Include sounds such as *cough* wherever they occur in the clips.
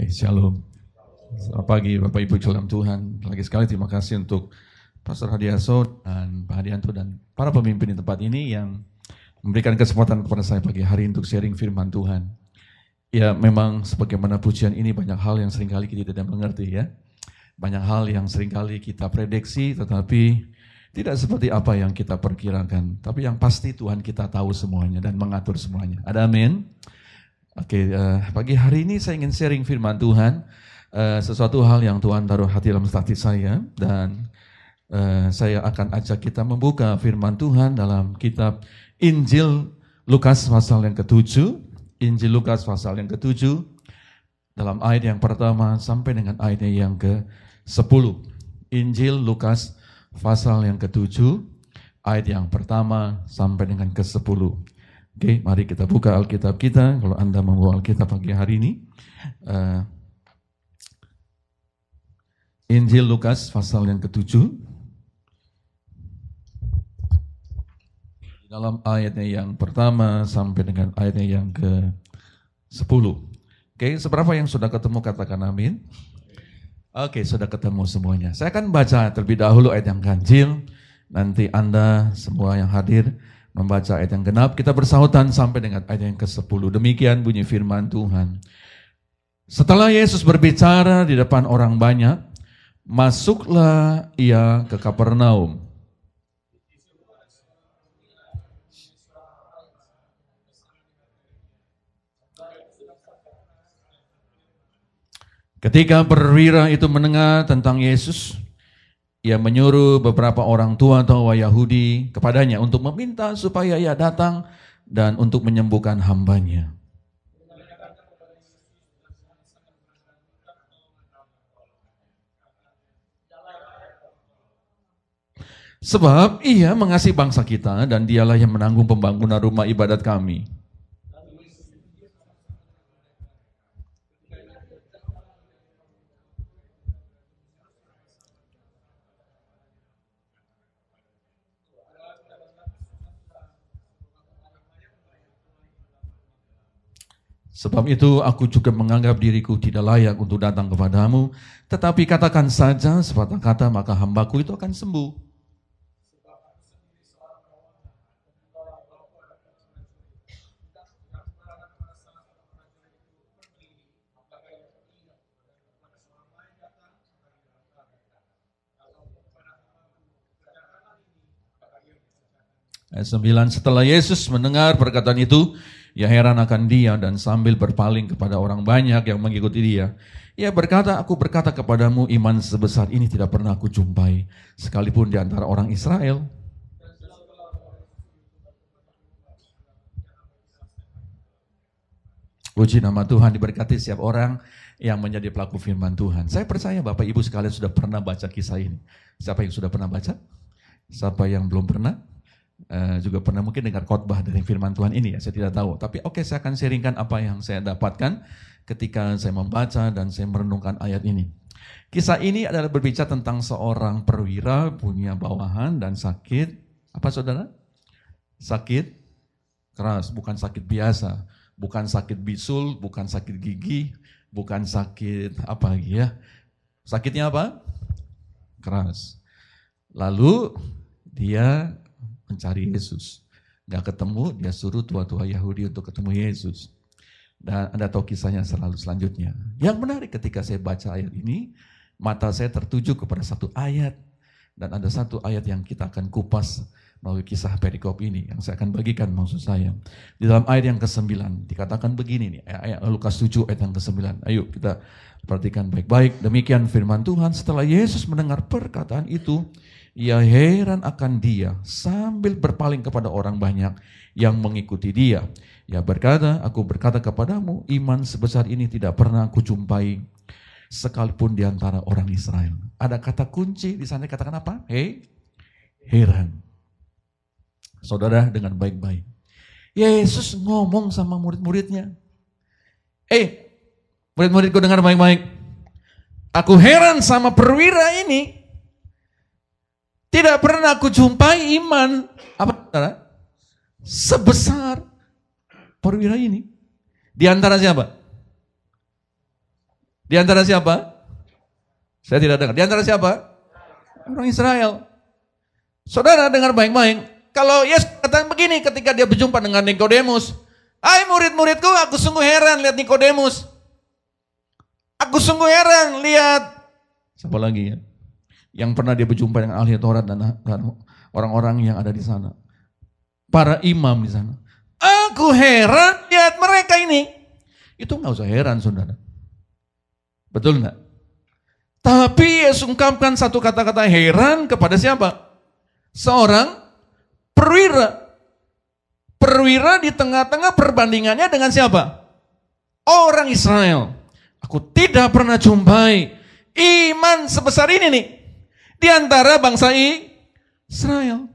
Oke, eh, shalom. Selamat pagi Bapak Ibu dalam Tuhan. Lagi sekali terima kasih untuk Pastor Hadiaso dan Pak Hadianto dan para pemimpin di tempat ini yang memberikan kesempatan kepada saya pagi hari untuk sharing firman Tuhan. Ya memang sebagaimana pujian ini banyak hal yang seringkali kita tidak mengerti ya. Banyak hal yang seringkali kita prediksi tetapi tidak seperti apa yang kita perkirakan. Tapi yang pasti Tuhan kita tahu semuanya dan mengatur semuanya. Ada amin. Oke, okay, uh, eh, pagi hari ini saya ingin sharing firman Tuhan, uh, sesuatu hal yang Tuhan taruh hati dalam hati saya dan uh, saya akan ajak kita membuka firman Tuhan dalam kitab Injil Lukas pasal yang ketujuh, Injil Lukas pasal yang ketujuh dalam ayat yang pertama sampai dengan ayat yang ke 10 Injil Lukas pasal yang ketujuh ayat yang pertama sampai dengan ke 10 Oke, okay, mari kita buka Alkitab kita. Kalau Anda membawa Alkitab pagi hari ini, uh, Injil Lukas pasal yang ketujuh. Dalam ayatnya yang pertama sampai dengan ayatnya yang ke sepuluh. Oke, okay, seberapa yang sudah ketemu katakan amin. Oke, okay, sudah ketemu semuanya. Saya akan baca terlebih dahulu ayat yang ganjil. Nanti Anda semua yang hadir membaca ayat yang genap, kita bersahutan sampai dengan ayat yang ke-10. Demikian bunyi firman Tuhan. Setelah Yesus berbicara di depan orang banyak, masuklah ia ke Kapernaum. Ketika perwira itu mendengar tentang Yesus, ia menyuruh beberapa orang tua atau Yahudi kepadanya untuk meminta supaya ia datang dan untuk menyembuhkan hambanya. Sebab ia mengasihi bangsa kita dan dialah yang menanggung pembangunan rumah ibadat kami. Sebab itu aku juga menganggap diriku tidak layak untuk datang kepadamu, tetapi katakan saja sepatah kata maka hambaku itu akan sembuh. Ayat 9, setelah Yesus mendengar perkataan itu, ia ya heran akan dia dan sambil berpaling kepada orang banyak yang mengikuti dia. Ia berkata, aku berkata kepadamu iman sebesar ini tidak pernah aku jumpai. Sekalipun di antara orang Israel. Puji nama Tuhan diberkati setiap orang yang menjadi pelaku firman Tuhan. Saya percaya Bapak Ibu sekalian sudah pernah baca kisah ini. Siapa yang sudah pernah baca? Siapa yang belum pernah? Eh, juga pernah mungkin dengar khotbah dari firman Tuhan ini ya, saya tidak tahu. Tapi oke okay, saya akan sharingkan apa yang saya dapatkan ketika saya membaca dan saya merenungkan ayat ini. Kisah ini adalah berbicara tentang seorang perwira punya bawahan dan sakit, apa saudara? Sakit keras, bukan sakit biasa, bukan sakit bisul, bukan sakit gigi, bukan sakit apa lagi ya. Sakitnya apa? Keras. Lalu dia mencari Yesus. Gak ketemu, dia suruh tua-tua Yahudi untuk ketemu Yesus. Dan Anda tahu kisahnya selalu selanjutnya. Yang menarik ketika saya baca ayat ini, mata saya tertuju kepada satu ayat. Dan ada satu ayat yang kita akan kupas melalui kisah perikop ini yang saya akan bagikan maksud saya. Di dalam ayat yang ke-9 dikatakan begini nih, eh, ayat Lukas 7 ayat yang ke-9. Ayo kita perhatikan baik-baik. Demikian firman Tuhan, setelah Yesus mendengar perkataan itu, ia ya heran akan dia sambil berpaling kepada orang banyak yang mengikuti dia. Ia ya berkata, aku berkata kepadamu, iman sebesar ini tidak pernah aku jumpai sekalipun di antara orang Israel. Ada kata kunci di sana katakan apa? Hei, heran. Saudara dengan baik-baik. Yesus ngomong sama murid-muridnya. Eh, murid-muridku dengar baik-baik. Aku heran sama perwira ini tidak pernah aku jumpai iman apa saudara? Sebesar perwira ini. Di antara siapa? Di antara siapa? Saya tidak dengar. Di antara siapa? Orang Israel. Saudara dengar baik-baik. Kalau Yesus katakan begini ketika dia berjumpa dengan Nikodemus. Hai murid-muridku, aku sungguh heran lihat Nikodemus. Aku sungguh heran lihat. Siapa lagi ya? yang pernah dia berjumpa dengan ahli Taurat dan orang-orang yang ada di sana. Para imam di sana. Aku heran lihat mereka ini. Itu nggak usah heran saudara. Betul nggak? Tapi Yesus ungkapkan satu kata-kata heran kepada siapa? Seorang perwira. Perwira di tengah-tengah perbandingannya dengan siapa? Orang Israel. Aku tidak pernah jumpai iman sebesar ini nih di antara bangsa Israel.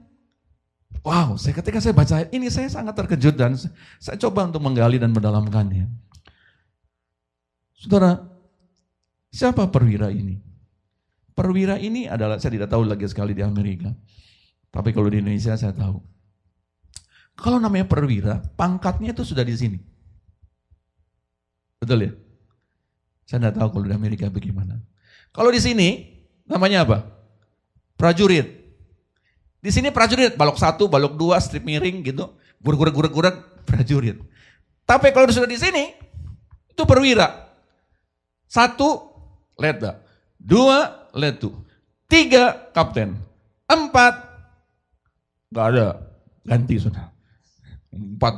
Wow, saya ketika saya baca ini saya sangat terkejut dan saya coba untuk menggali dan mendalamkannya. Saudara, siapa perwira ini? Perwira ini adalah saya tidak tahu lagi sekali di Amerika. Tapi kalau di Indonesia saya tahu. Kalau namanya perwira, pangkatnya itu sudah di sini. Betul ya? Saya tidak tahu kalau di Amerika bagaimana. Kalau di sini, namanya apa? prajurit. Di sini prajurit, balok satu, balok dua, strip miring gitu, gurek-gurek-gurek, prajurit. Tapi kalau sudah di sini, itu perwira. Satu, letda, Dua, letu. Tiga, kapten. Empat, gak ada. Ganti sudah. Empat,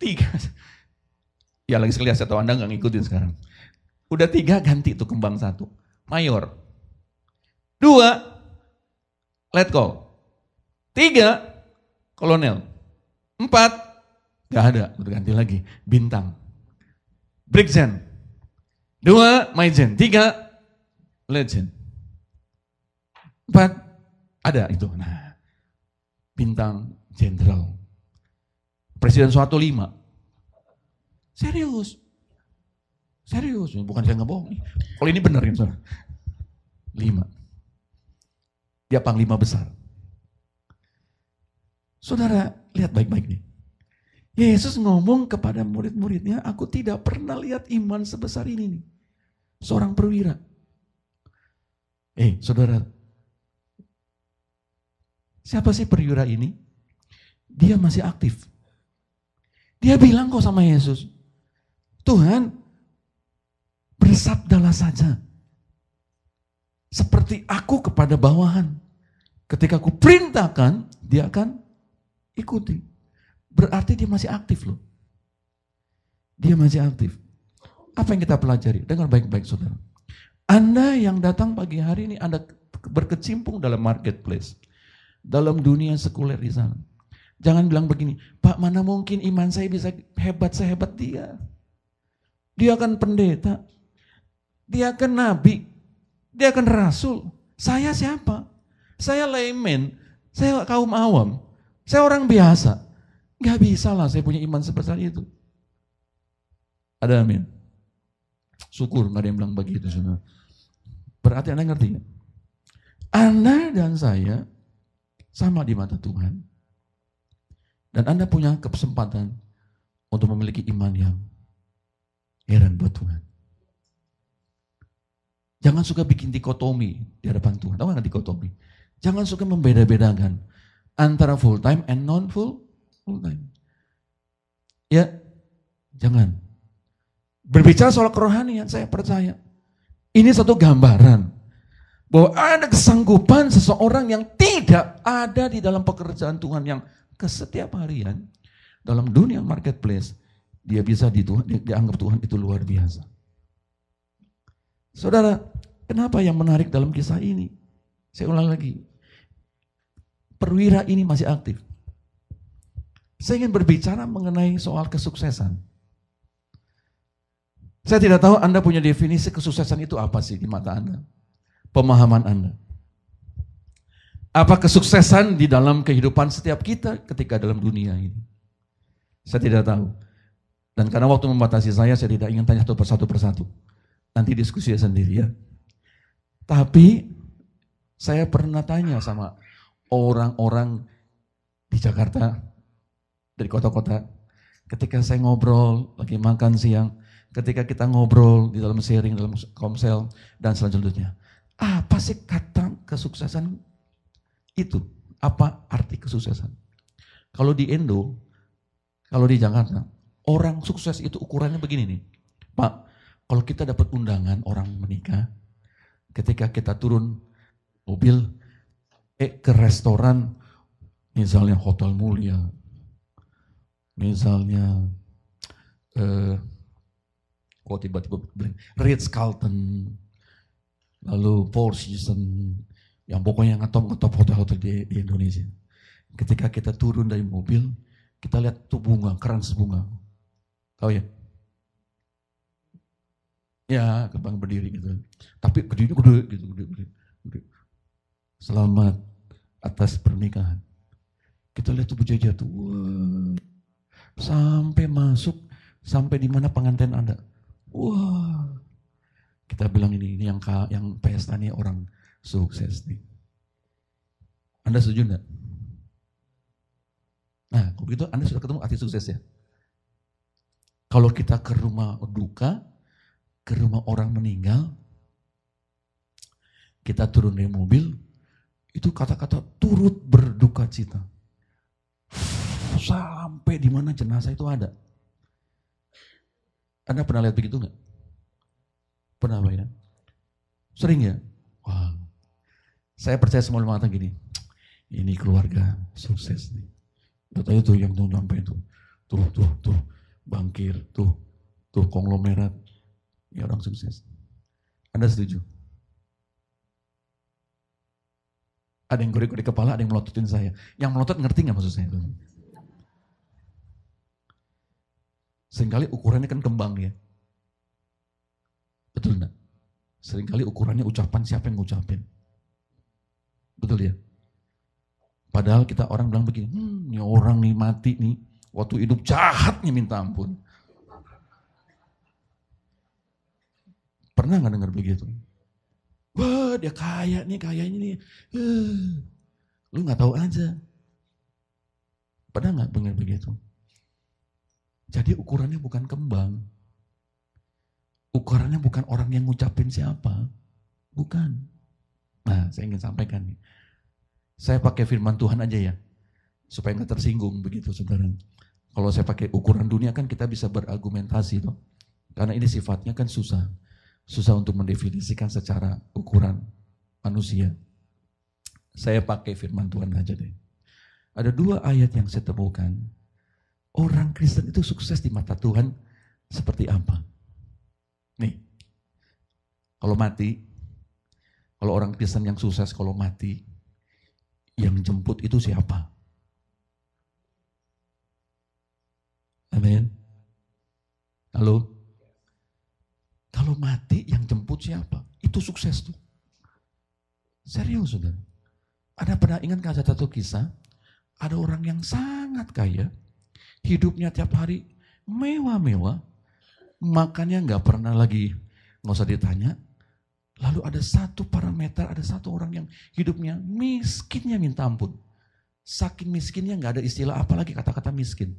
tiga. Ya lagi sekali saya tahu Anda gak ngikutin sekarang. Udah tiga, ganti itu kembang satu. Mayor. Dua, letkol. Tiga, kolonel. Empat, gak ada, berganti lagi, bintang. Brigjen. Dua, Majen. Tiga, Legend. Empat, ada itu. Nah, bintang jenderal. Presiden suatu lima. Serius. Serius, bukan saya ngebohong. Kalau ini benar ya, Lima. Dia panglima besar. Saudara, lihat baik-baik nih. Yesus ngomong kepada murid-muridnya, aku tidak pernah lihat iman sebesar ini nih. Seorang perwira. Eh, saudara, siapa sih perwira ini? Dia masih aktif. Dia bilang kok sama Yesus, Tuhan, bersabdalah saja seperti aku kepada bawahan. Ketika aku perintahkan, dia akan ikuti. Berarti dia masih aktif loh. Dia masih aktif. Apa yang kita pelajari? Dengar baik-baik saudara. Anda yang datang pagi hari ini, Anda berkecimpung dalam marketplace. Dalam dunia sekuler di sana. Jangan bilang begini, Pak mana mungkin iman saya bisa hebat sehebat dia. Dia akan pendeta. Dia akan nabi dia akan rasul. Saya siapa? Saya layman. Saya kaum awam. Saya orang biasa. Gak bisa lah saya punya iman sebesar itu. Ada amin. Syukur gak ada yang bilang begitu. Saudara. Berarti Anda ngerti gak? Anda dan saya sama di mata Tuhan. Dan Anda punya kesempatan untuk memiliki iman yang heran buat Tuhan. Jangan suka bikin dikotomi di hadapan Tuhan. Tahu nggak dikotomi? Jangan suka membeda-bedakan antara full time and non full full time. Ya, jangan. Berbicara soal kerohanian, saya percaya ini satu gambaran bahwa ada kesanggupan seseorang yang tidak ada di dalam pekerjaan Tuhan yang kesetiap harian dalam dunia marketplace dia bisa di Tuhan, dianggap Tuhan itu luar biasa. Saudara, kenapa yang menarik dalam kisah ini? Saya ulang lagi. Perwira ini masih aktif. Saya ingin berbicara mengenai soal kesuksesan. Saya tidak tahu Anda punya definisi kesuksesan itu apa sih di mata Anda. Pemahaman Anda. Apa kesuksesan di dalam kehidupan setiap kita ketika dalam dunia ini? Saya tidak tahu. Dan karena waktu membatasi saya, saya tidak ingin tanya satu persatu persatu. Nanti diskusi ya sendiri ya. Tapi saya pernah tanya sama orang-orang di Jakarta, dari kota-kota, ketika saya ngobrol, lagi makan siang, ketika kita ngobrol di dalam sharing, dalam komsel, dan selanjutnya. Apa sih kata kesuksesan itu? Apa arti kesuksesan? Kalau di Indo, kalau di Jakarta, orang sukses itu ukurannya begini nih. Pak, kalau kita dapat undangan orang menikah, ketika kita turun mobil, eh ke restoran, misalnya hotel mulia, misalnya eh, kok tiba-tiba Ritz Carlton, lalu Four Season, yang pokoknya ngetop-ngetop hotel-hotel di, di Indonesia. Ketika kita turun dari mobil, kita lihat tuh bunga, keran sebunga, Tahu ya? Ya, kebang berdiri gitu. Tapi gedenya gede gitu, gede, gede, gede. Selamat atas pernikahan. Kita lihat tubuh jaja tuh. Sampai masuk, sampai di mana pengantin Anda. Wah. Kita bilang ini ini yang yang pesta nih orang sukses nih. Anda setuju enggak? Nah, kalau begitu Anda sudah ketemu arti sukses ya. Kalau kita ke rumah duka, ke rumah orang meninggal, kita turun dari mobil, itu kata-kata turut berduka cita. Sampai di mana jenazah itu ada. Anda pernah lihat begitu nggak? Pernah apa ya? Sering ya? Wah. Saya percaya semua mata gini. Ini keluarga sukses nih. Betul itu yang tuh sampai itu. Tuh, tuh, tuh. Bangkir, tuh. Tuh konglomerat, ya orang sukses. Anda setuju? Ada yang gorek-gorek kepala, ada yang melototin saya. Yang melotot ngerti nggak maksud saya? Seringkali ukurannya kan kembang ya. Betul enggak? Seringkali ukurannya ucapan siapa yang ngucapin. Betul ya? Padahal kita orang bilang begini, hmm, ini orang nih mati nih, waktu hidup jahatnya minta ampun. pernah nggak dengar begitu. Wah dia kaya nih, kayaknya nih. Uh, lu nggak tahu aja. Pernah nggak dengar begitu? Jadi ukurannya bukan kembang. Ukurannya bukan orang yang ngucapin siapa. Bukan. Nah, saya ingin sampaikan nih. Saya pakai firman Tuhan aja ya. Supaya nggak tersinggung begitu saudara. Kalau saya pakai ukuran dunia kan kita bisa berargumentasi tuh. Karena ini sifatnya kan susah susah untuk mendefinisikan secara ukuran manusia. Saya pakai firman Tuhan aja deh. Ada dua ayat yang saya temukan. Orang Kristen itu sukses di mata Tuhan seperti apa? Nih, kalau mati, kalau orang Kristen yang sukses kalau mati, yang jemput itu siapa? Amin. Halo? Kalau mati yang jemput siapa? Itu sukses tuh. Serius sudah. Ada pernah ingat kan satu kisah? Ada orang yang sangat kaya, hidupnya tiap hari mewah-mewah, makannya nggak pernah lagi nggak usah ditanya. Lalu ada satu parameter, ada satu orang yang hidupnya miskinnya minta ampun. Saking miskinnya nggak ada istilah apa lagi kata-kata miskin.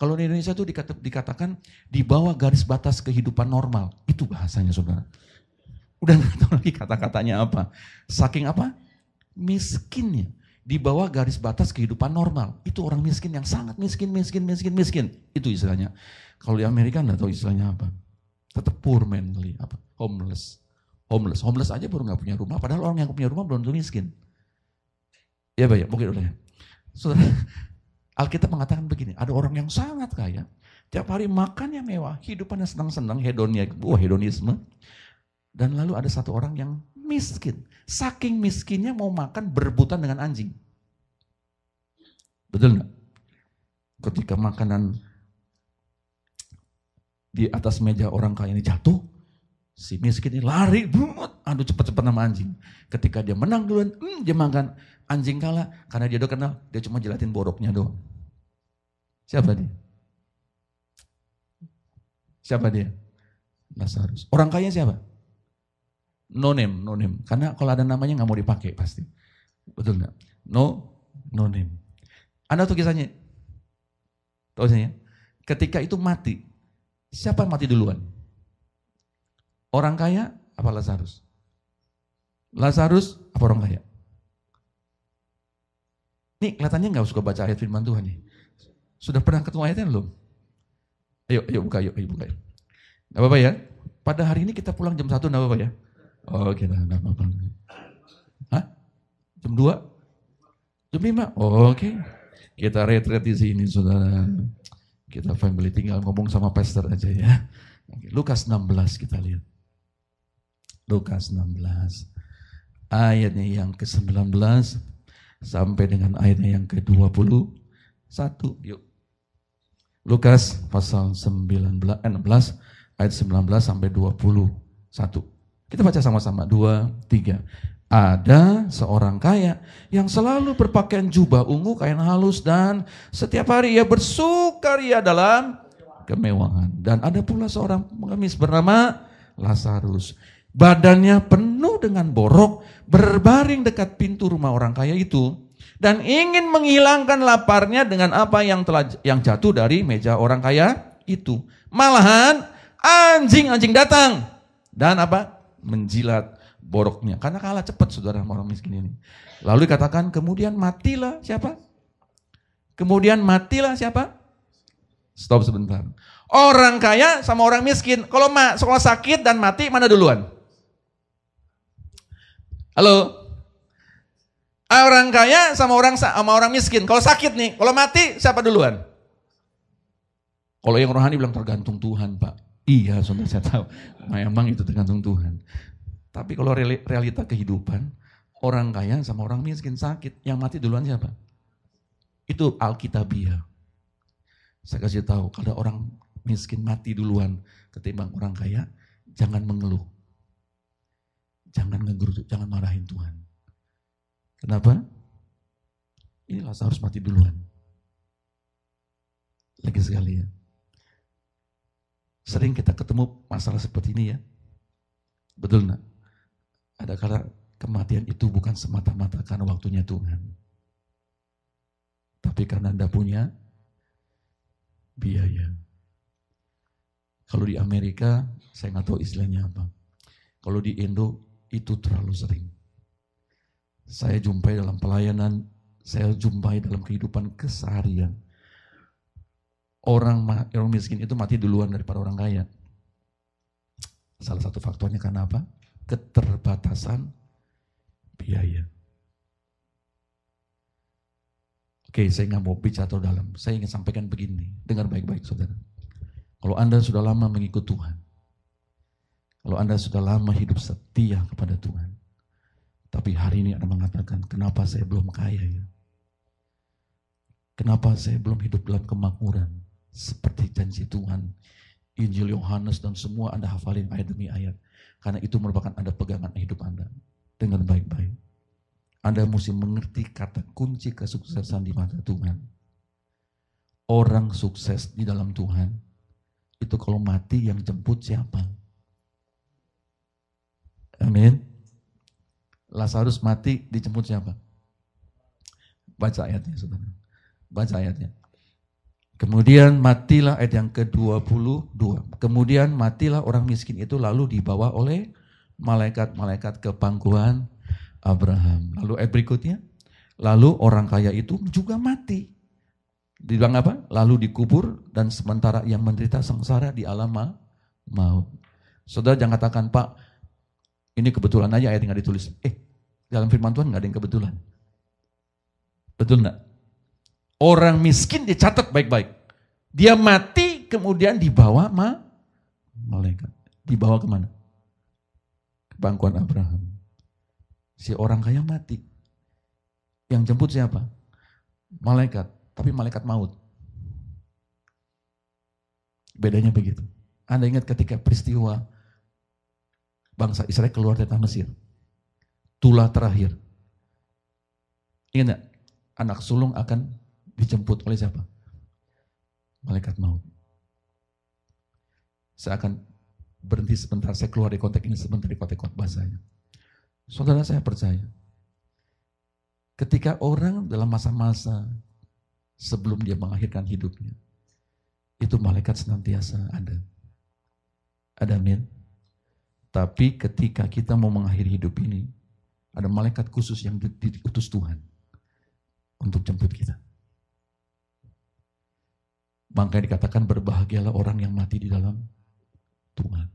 Kalau di Indonesia itu dikata, dikatakan di bawah garis batas kehidupan normal. Itu bahasanya saudara. Udah nggak tahu lagi kata-katanya apa. Saking apa? Miskinnya. Di bawah garis batas kehidupan normal. Itu orang miskin yang sangat miskin, miskin, miskin, miskin. Itu istilahnya. Kalau di Amerika nggak tahu istilahnya apa. Tetap poor man, apa? homeless. Homeless, homeless aja baru nggak punya rumah. Padahal orang yang punya rumah belum tentu miskin. Ya Pak ya, mungkin udah ya. Saudara, Alkitab mengatakan begini, ada orang yang sangat kaya, tiap hari makannya mewah, hidupannya senang-senang, hedonnya, buah hedonisme. Dan lalu ada satu orang yang miskin, saking miskinnya mau makan berebutan dengan anjing. Betul nggak? Ketika makanan di atas meja orang kaya ini jatuh, si miskin ini lari, brumut, aduh cepat-cepat nama anjing. Ketika dia menang duluan, hmm, dia makan. Anjing kalah, karena dia udah kenal, dia cuma jelatin boroknya doang. Siapa dia? Siapa dia? Lazarus. Orang kaya siapa? No name, no name. Karena kalau ada namanya nggak mau dipakai pasti. Betul nggak? No, no name. Anda tuh kisahnya? Tahu saya? Ketika itu mati, siapa mati duluan? Orang kaya apa Lazarus? Lazarus apa orang kaya? Nih kelihatannya nggak suka baca ayat firman Tuhan nih. Sudah pernah ketemu ayatnya belum? Ayo, ayo buka, ayo, ayo buka. Ayo. Gak apa-apa ya? Pada hari ini kita pulang jam 1, gak apa-apa ya? Oh, gak apa-apa. Hah? Jam 2? Jam 5? Oh, oke. Okay. Kita retret di sini, saudara. Kita family tinggal ngomong sama pastor aja ya. Lukas 16 kita lihat. Lukas 16 ayatnya yang ke-19 sampai dengan ayatnya yang ke-21. Yuk. Lukas pasal 19, 16 eh, ayat 19 sampai 21. Kita baca sama-sama dua tiga Ada seorang kaya yang selalu berpakaian jubah ungu, kain halus dan setiap hari ia bersukaria dalam kemewahan. Dan ada pula seorang pengemis bernama Lazarus. Badannya penuh dengan borok, berbaring dekat pintu rumah orang kaya itu dan ingin menghilangkan laparnya dengan apa yang telah yang jatuh dari meja orang kaya itu. Malahan anjing-anjing datang dan apa? menjilat boroknya karena kalah cepat saudara orang miskin ini. Lalu dikatakan kemudian matilah siapa? Kemudian matilah siapa? Stop sebentar. Orang kaya sama orang miskin. Kalau sekolah sakit dan mati mana duluan? Halo? Orang kaya sama orang sama orang miskin. Kalau sakit nih, kalau mati siapa duluan? Kalau yang rohani bilang tergantung Tuhan, Pak. Iya, sudah saya tahu. Memang itu tergantung Tuhan. Tapi kalau realita kehidupan, orang kaya sama orang miskin sakit, yang mati duluan siapa? Itu Alkitabiah. Saya kasih tahu, kalau orang miskin mati duluan ketimbang orang kaya, jangan mengeluh. Jangan ngegerutu, jangan marahin Tuhan. Kenapa? Ini Lazarus mati duluan. Lagi sekali ya. Sering kita ketemu masalah seperti ini ya. Betul nak? Ada kala kematian itu bukan semata-mata karena waktunya Tuhan. Tapi karena Anda punya biaya. Kalau di Amerika, saya nggak tahu istilahnya apa. Kalau di Indo, itu terlalu sering saya jumpai dalam pelayanan, saya jumpai dalam kehidupan keseharian. Orang, orang miskin itu mati duluan daripada orang kaya. Salah satu faktornya karena apa? Keterbatasan biaya. Oke, saya nggak mau bicara terlalu dalam. Saya ingin sampaikan begini. Dengar baik-baik, saudara. Kalau Anda sudah lama mengikut Tuhan, kalau Anda sudah lama hidup setia kepada Tuhan, tapi hari ini Anda mengatakan, kenapa saya belum kaya ya? Kenapa saya belum hidup dalam kemakmuran? Seperti janji Tuhan. Injil Yohanes dan semua Anda hafalin ayat demi ayat. Karena itu merupakan Anda pegangan hidup Anda. Dengan baik-baik. Anda mesti mengerti kata kunci kesuksesan di mata Tuhan. Orang sukses di dalam Tuhan, itu kalau mati yang jemput siapa? Amin. Lazarus mati dijemput siapa? Baca ayatnya, saudara. Baca ayatnya. Kemudian matilah ayat yang ke-22. Kemudian matilah orang miskin itu lalu dibawa oleh malaikat-malaikat ke pangkuan Abraham. Lalu ayat berikutnya, lalu orang kaya itu juga mati. Dibilang apa? Lalu dikubur dan sementara yang menderita sengsara di alam maut. Saudara jangan katakan, Pak, ini kebetulan aja ayat yang ditulis. Eh, dalam firman Tuhan gak ada yang kebetulan. Betul gak? Orang miskin dicatat baik-baik. Dia mati kemudian dibawa ma malaikat. Dibawa kemana? Ke bangkuan Abraham. Si orang kaya mati. Yang jemput siapa? Malaikat. Tapi malaikat maut. Bedanya begitu. Anda ingat ketika peristiwa bangsa Israel keluar dari tanah Mesir. Tula terakhir. Ingat gak? anak sulung akan dijemput oleh siapa? Malaikat maut. Saya akan berhenti sebentar, saya keluar dari konteks ini sebentar di konteks khotbah saya. Saudara saya percaya, ketika orang dalam masa-masa sebelum dia mengakhirkan hidupnya, itu malaikat senantiasa ada. Ada amin. Tapi ketika kita mau mengakhiri hidup ini, ada malaikat khusus yang diutus Tuhan untuk jemput kita. Maka dikatakan berbahagialah orang yang mati di dalam Tuhan.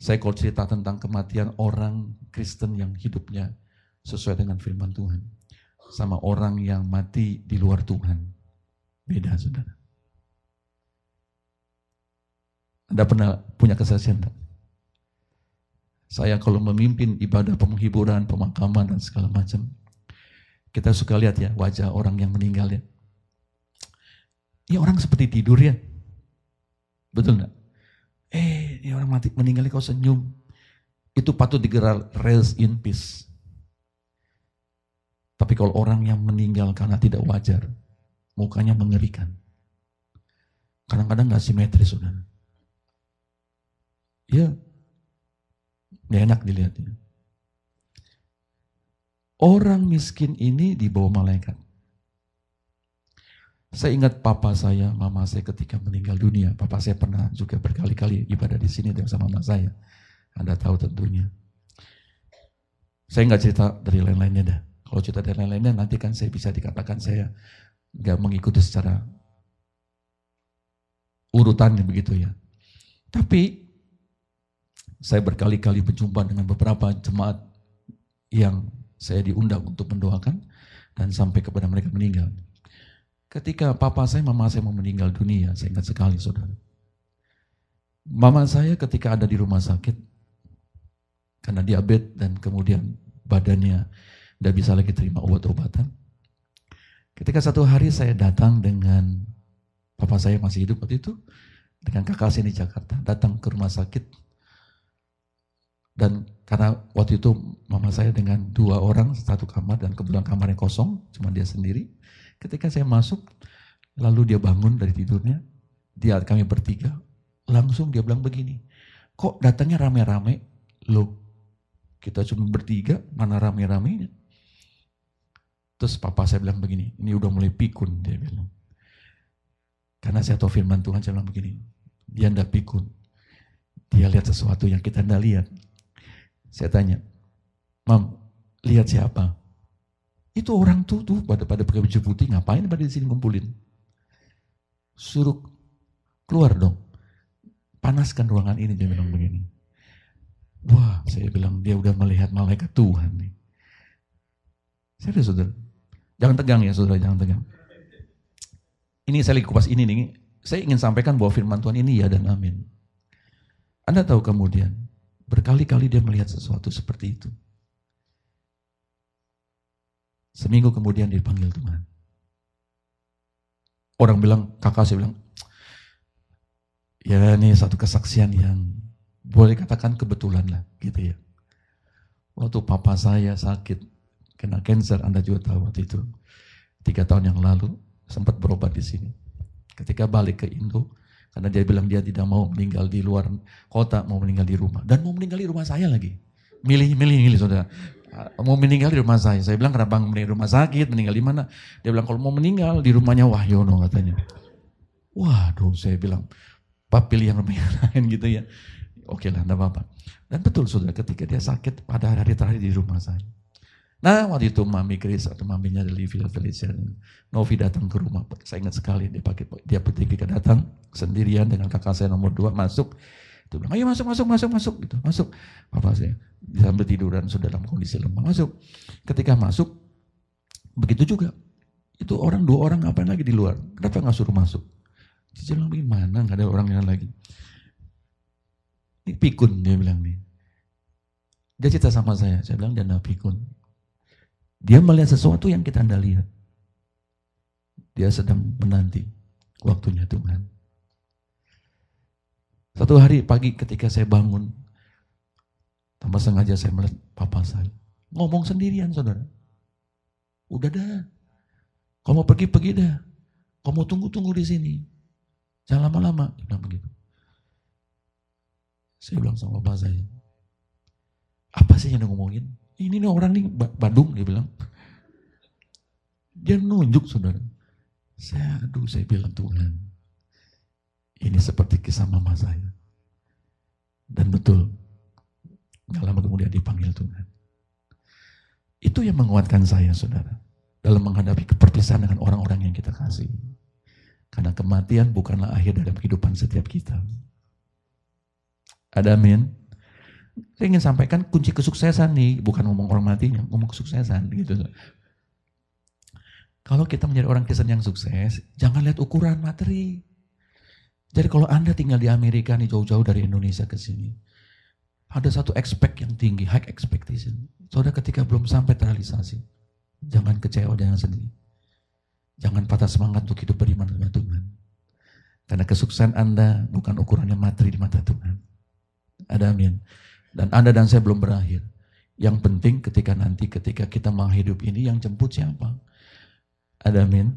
Saya kalau cerita tentang kematian orang Kristen yang hidupnya sesuai dengan firman Tuhan. Sama orang yang mati di luar Tuhan. Beda saudara. Anda pernah punya kesaksian tak? Saya kalau memimpin ibadah penghiburan, pemakaman dan segala macam, kita suka lihat ya wajah orang yang meninggal ya. Ya orang seperti tidur ya. Betul nggak? Eh, ini orang mati meninggal kau senyum. Itu patut digerak rest in peace. Tapi kalau orang yang meninggal karena tidak wajar, mukanya mengerikan. Kadang-kadang nggak -kadang simetris, saudara ya gak enak dilihatnya. Orang miskin ini dibawa malaikat. Saya ingat papa saya, mama saya ketika meninggal dunia. Papa saya pernah juga berkali-kali ibadah di sini dengan sama mama saya. Anda tahu tentunya. Saya nggak cerita dari lain-lainnya dah. Kalau cerita dari lain-lainnya nanti kan saya bisa dikatakan saya nggak mengikuti secara urutannya begitu ya. Tapi saya berkali-kali berjumpa dengan beberapa jemaat yang saya diundang untuk mendoakan dan sampai kepada mereka meninggal. Ketika papa saya, mama saya mau meninggal dunia, saya ingat sekali saudara. Mama saya ketika ada di rumah sakit, karena diabetes dan kemudian badannya tidak bisa lagi terima obat-obatan. Ketika satu hari saya datang dengan papa saya masih hidup waktu itu, dengan kakak saya di Jakarta, datang ke rumah sakit dan karena waktu itu mama saya dengan dua orang satu kamar dan kebetulan kamarnya kosong cuma dia sendiri ketika saya masuk lalu dia bangun dari tidurnya dia kami bertiga langsung dia bilang begini kok datangnya rame-rame lo kita cuma bertiga mana rame-ramenya terus papa saya bilang begini ini udah mulai pikun dia bilang karena saya tahu firman Tuhan saya bilang begini dia ndak pikun dia lihat sesuatu yang kita ndak lihat saya tanya, Mam, lihat siapa? Itu orang tuh tuh pada pada pakai baju putih ngapain pada di sini kumpulin? Suruh keluar dong. Panaskan ruangan ini dia bilang begini. Wah, saya bilang dia udah melihat malaikat Tuhan nih. Saya Serius saudara. Jangan tegang ya saudara, jangan tegang. Ini saya lagi kupas ini nih. Saya ingin sampaikan bahwa firman Tuhan ini ya dan amin. Anda tahu kemudian Berkali-kali dia melihat sesuatu seperti itu. Seminggu kemudian dipanggil Tuhan. Orang bilang, kakak saya bilang, ya ini satu kesaksian yang boleh katakan kebetulan lah gitu ya. Waktu papa saya sakit, kena cancer, Anda juga tahu waktu itu. Tiga tahun yang lalu, sempat berobat di sini. Ketika balik ke Indo, karena dia bilang dia tidak mau meninggal di luar kota, mau meninggal di rumah. Dan mau meninggal di rumah saya lagi. Milih, milih, milih saudara. Mau meninggal di rumah saya. Saya bilang kenapa meninggal di rumah sakit, meninggal di mana. Dia bilang kalau mau meninggal di rumahnya Wahyono katanya. Waduh saya bilang, Pak pilih yang rumah yang lain gitu ya. Oke lah, enggak apa-apa. Dan betul saudara ketika dia sakit pada hari-hari terakhir di rumah saya. Nah waktu itu Mami Grace atau maminya dari Villa Felicia, Novi datang ke rumah. Saya ingat sekali dia pakai dia ketika datang sendirian dengan kakak saya nomor dua masuk. Dia bilang, ayo masuk, masuk, masuk, masuk. Gitu, masuk. apa saya sambil tiduran sudah dalam kondisi lemah. Masuk. Ketika masuk, begitu juga. Itu orang, dua orang apa lagi di luar. Kenapa nggak suruh masuk? Dia bilang, gimana nggak ada orang yang lagi. Ini pikun dia bilang nih. Dia cerita sama saya, saya bilang dia pikun dia melihat sesuatu yang kita anda lihat. Dia sedang menanti waktunya Tuhan. Satu hari pagi ketika saya bangun, tanpa sengaja saya melihat papa saya. Ngomong sendirian saudara. Udah dah. kau mau pergi, pergi dah. kau mau tunggu, tunggu di sini. Jangan lama-lama. Dia begitu. Saya bilang sama papa saya, apa sih yang ngomongin? ini nih orang nih Badung dia bilang. Dia nunjuk saudara. Saya aduh saya bilang Tuhan. Ini seperti kisah mama saya. Dan betul. Gak lama kemudian dipanggil Tuhan. Itu yang menguatkan saya saudara. Dalam menghadapi keperpisahan dengan orang-orang yang kita kasih. Karena kematian bukanlah akhir dalam kehidupan setiap kita. Ada amin. Saya ingin sampaikan kunci kesuksesan nih, bukan ngomong orang matinya, ngomong kesuksesan gitu. Kalau kita menjadi orang Kristen yang sukses, jangan lihat ukuran materi. Jadi kalau Anda tinggal di Amerika nih jauh-jauh dari Indonesia ke sini, ada satu expect yang tinggi, high expectation. Saudara ketika belum sampai teralisasi, jangan kecewa, jangan sedih. Jangan patah semangat untuk hidup beriman kepada Tuhan. Karena kesuksesan Anda bukan ukurannya materi di mata Tuhan. Ada amin. Dan Anda dan saya belum berakhir. Yang penting ketika nanti ketika kita mau hidup ini yang jemput siapa? Ada amin.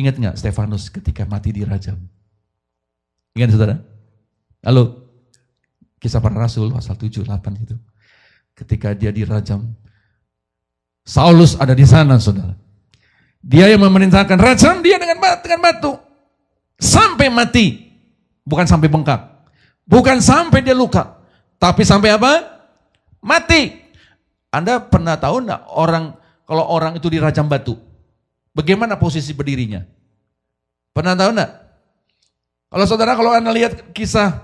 Ingat nggak Stefanus ketika mati di dirajam? Ingat saudara? Lalu kisah para rasul pasal 7, 8 itu. Ketika dia di dirajam, Saulus ada di sana saudara. Dia yang memerintahkan rajam dia dengan batu. Sampai mati. Bukan sampai bengkak. Bukan sampai dia luka, tapi sampai apa? Mati. Anda pernah tahu enggak orang kalau orang itu dirajam batu? Bagaimana posisi berdirinya? Pernah tahu enggak? Kalau saudara kalau Anda lihat kisah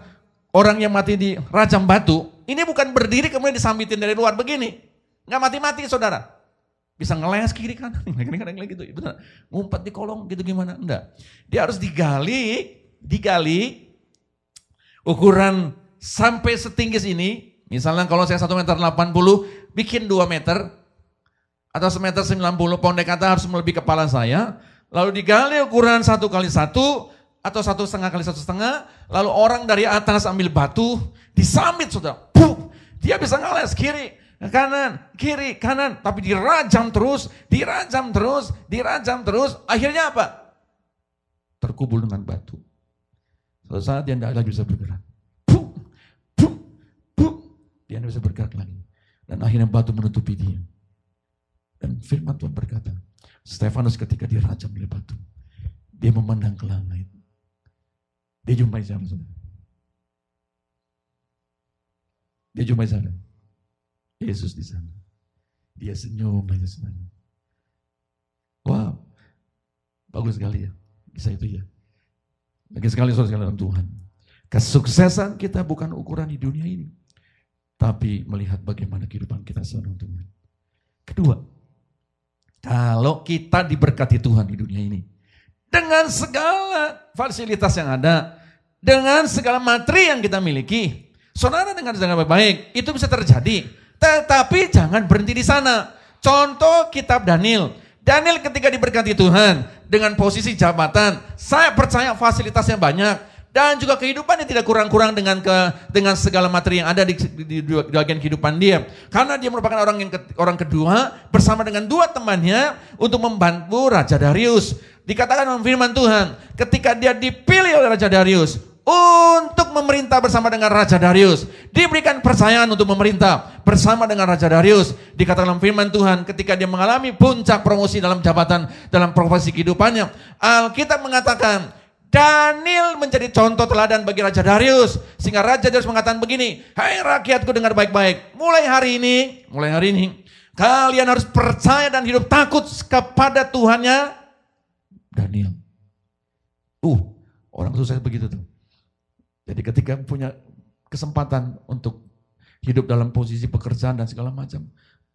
orang yang mati di rajam batu, ini bukan berdiri kemudian disambitin dari luar begini. Enggak mati-mati saudara bisa ngeles kiri kanan, kiri *laughs* kanan gitu. Benar. Ngumpet di kolong gitu gimana? Enggak. Dia harus digali, digali Ukuran sampai setinggi ini, misalnya kalau saya 1 meter 80, bikin 2 meter, atau semeter 90, pondek kata harus melebihi kepala saya, lalu digali ukuran satu kali satu atau satu setengah kali satu setengah, lalu orang dari atas ambil batu, disambit sudah. Puh, dia bisa ngeles kiri, kanan, kiri, kanan, tapi dirajam terus, dirajam terus, dirajam terus, akhirnya apa? Terkubul dengan batu. Suatu saat dia tidak lagi bisa bergerak. Dia tidak bisa bergerak lagi. Dan akhirnya batu menutupi dia. Dan firman Tuhan berkata, Stefanus ketika dirajam oleh batu, dia memandang ke langit. Dia jumpai siapa Dia jumpai sana. Yesus di sana. Dia senyum aja sebenarnya. Wow, bagus sekali ya. Bisa itu ya lagi sekali saudara dalam Tuhan. Kesuksesan kita bukan ukuran di dunia ini. Tapi melihat bagaimana kehidupan kita saudara Tuhan. Kedua, kalau kita diberkati Tuhan di dunia ini. Dengan segala fasilitas yang ada. Dengan segala materi yang kita miliki. Saudara dengan segala baik-baik. Itu bisa terjadi. Tetapi jangan berhenti di sana. Contoh kitab Daniel. Daniel ketika diberkati Tuhan dengan posisi jabatan, saya percaya fasilitasnya banyak dan juga kehidupannya tidak kurang-kurang dengan ke dengan segala materi yang ada di, di, di bagian kehidupan dia. Karena dia merupakan orang yang ke, orang kedua bersama dengan dua temannya untuk membantu Raja Darius. Dikatakan dalam firman Tuhan, ketika dia dipilih oleh Raja Darius, untuk memerintah bersama dengan Raja Darius. Diberikan percayaan untuk memerintah bersama dengan Raja Darius. Dikatakan dalam firman Tuhan ketika dia mengalami puncak promosi dalam jabatan, dalam profesi kehidupannya. Alkitab mengatakan, Daniel menjadi contoh teladan bagi Raja Darius. Sehingga Raja Darius mengatakan begini, Hai hey, rakyatku dengar baik-baik, mulai hari ini, mulai hari ini, kalian harus percaya dan hidup takut kepada Tuhannya Daniel. Uh, orang sukses begitu tuh. Jadi ketika punya kesempatan untuk hidup dalam posisi pekerjaan dan segala macam,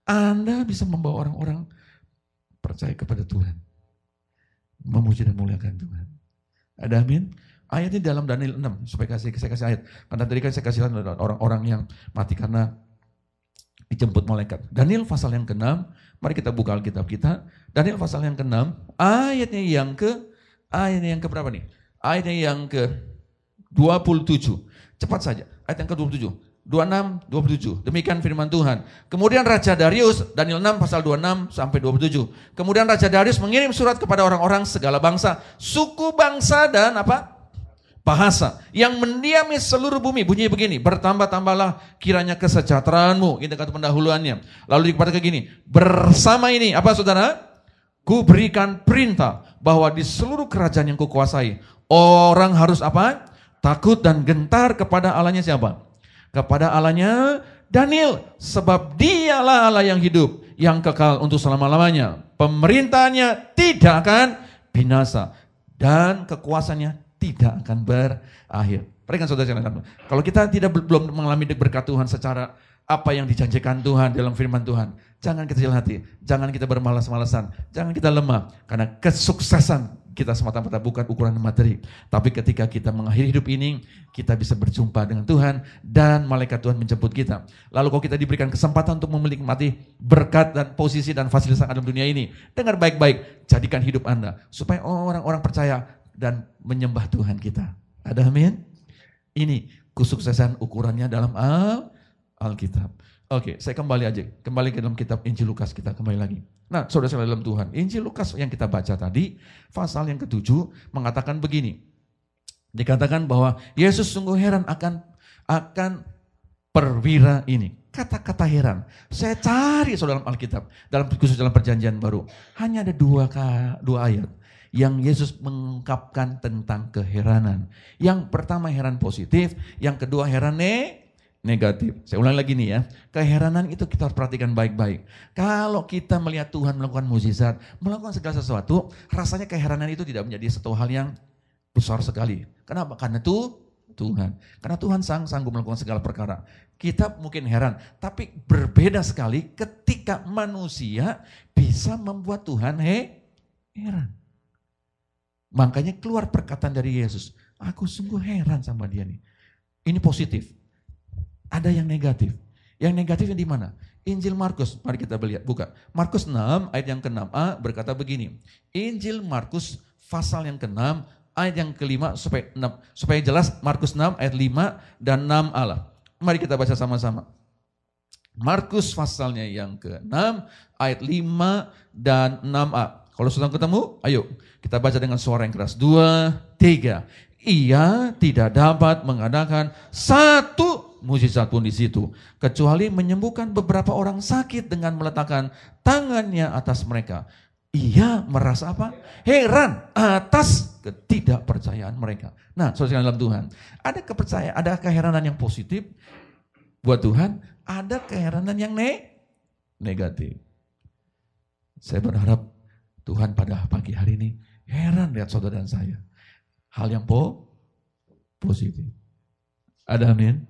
Anda bisa membawa orang-orang percaya kepada Tuhan. Memuji dan muliakan Tuhan. Ada amin? Ayat dalam Daniel 6, supaya kasih, saya kasih ayat. Karena tadi kan saya kasih orang-orang yang mati karena dijemput malaikat. Daniel pasal yang ke-6, mari kita buka Alkitab kita. Daniel pasal yang ke-6, ayatnya yang ke, ayatnya yang ke berapa nih? Ayatnya yang ke 27. Cepat saja, ayat yang ke-27. 26, 27. Demikian firman Tuhan. Kemudian Raja Darius, Daniel 6 pasal 26 sampai 27. Kemudian Raja Darius mengirim surat kepada orang-orang segala bangsa, suku bangsa dan apa? bahasa yang mendiami seluruh bumi. Bunyi begini, bertambah-tambahlah kiranya kesejahteraanmu. Ini gitu kata pendahuluannya. Lalu ke begini, bersama ini, apa saudara? Ku berikan perintah bahwa di seluruh kerajaan yang kukuasai, orang harus apa? Takut dan gentar kepada Allahnya siapa? Kepada Allahnya Daniel. Sebab dialah Allah yang hidup, yang kekal untuk selama-lamanya. Pemerintahannya tidak akan binasa. Dan kekuasaannya tidak akan berakhir. Perhatikan saudara saudara Kalau kita tidak belum mengalami berkat Tuhan secara apa yang dijanjikan Tuhan dalam firman Tuhan. Jangan kecil hati, jangan kita bermalas-malasan, jangan kita lemah. Karena kesuksesan kita semata-mata bukan ukuran materi. Tapi ketika kita mengakhiri hidup ini, kita bisa berjumpa dengan Tuhan dan malaikat Tuhan menjemput kita. Lalu kalau kita diberikan kesempatan untuk menikmati berkat dan posisi dan fasilitas yang ada di dunia ini, dengar baik-baik, jadikan hidup Anda supaya orang-orang percaya dan menyembah Tuhan kita. Ada amin? Ini kesuksesan ukurannya dalam Al-Alkitab. Oke, okay, saya kembali aja, kembali ke dalam kitab Injil Lukas kita kembali lagi. Nah, saudara-saudara dalam Tuhan, Injil Lukas yang kita baca tadi, pasal yang ketujuh mengatakan begini. Dikatakan bahwa Yesus sungguh heran akan akan perwira ini. Kata-kata heran. Saya cari saudara dalam Alkitab, dalam khusus dalam Perjanjian Baru, hanya ada dua dua ayat yang Yesus mengungkapkan tentang keheranan. Yang pertama heran positif, yang kedua heran negatif negatif. Saya ulang lagi nih ya. Keheranan itu kita harus perhatikan baik-baik. Kalau kita melihat Tuhan melakukan mujizat, melakukan segala sesuatu, rasanya keheranan itu tidak menjadi satu hal yang besar sekali. Kenapa? Karena itu Tuhan. Karena Tuhan sang sanggup melakukan segala perkara. Kita mungkin heran, tapi berbeda sekali ketika manusia bisa membuat Tuhan he, heran. Makanya keluar perkataan dari Yesus, aku sungguh heran sama dia nih. Ini positif ada yang negatif. Yang negatifnya di mana? Injil Markus, mari kita lihat, buka. Markus 6 ayat yang ke-6a berkata begini. Injil Markus pasal yang ke-6 ayat yang ke-5 supaya 6, supaya jelas Markus 6 ayat 5 dan 6 Allah. Mari kita baca sama-sama. Markus pasalnya yang ke-6 ayat 5 dan 6a. Kalau sudah ketemu, ayo kita baca dengan suara yang keras. Dua, tiga. Ia tidak dapat mengadakan satu mujizat pun di situ. Kecuali menyembuhkan beberapa orang sakit dengan meletakkan tangannya atas mereka. Ia merasa apa? Heran atas ketidakpercayaan mereka. Nah, sosial dalam Tuhan, ada kepercayaan, ada keheranan yang positif buat Tuhan, ada keheranan yang ne negatif. Saya berharap Tuhan pada pagi hari ini heran lihat saudara dan saya. Hal yang po positif. Ada amin.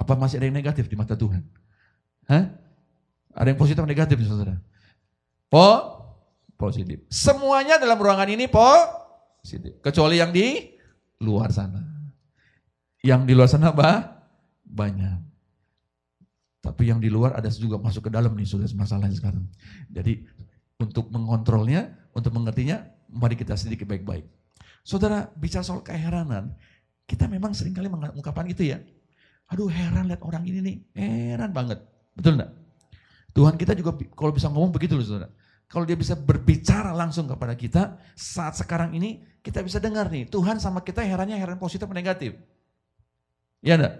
Apa masih ada yang negatif di mata Tuhan? Hah? Ada yang positif negatif saudara? Po, positif. Semuanya dalam ruangan ini po, positif. Kecuali yang di luar sana. Yang di luar sana apa? banyak. Tapi yang di luar ada juga masuk ke dalam nih sudah masalahnya sekarang. Jadi untuk mengontrolnya, untuk mengertinya, mari kita sedikit baik-baik. Saudara, bicara soal keheranan, kita memang seringkali mengungkapkan itu ya. Aduh heran lihat orang ini nih, heran banget. Betul enggak? Tuhan kita juga kalau bisa ngomong begitu loh saudara. Kalau dia bisa berbicara langsung kepada kita, saat sekarang ini kita bisa dengar nih, Tuhan sama kita herannya heran positif atau negatif. Ya enggak?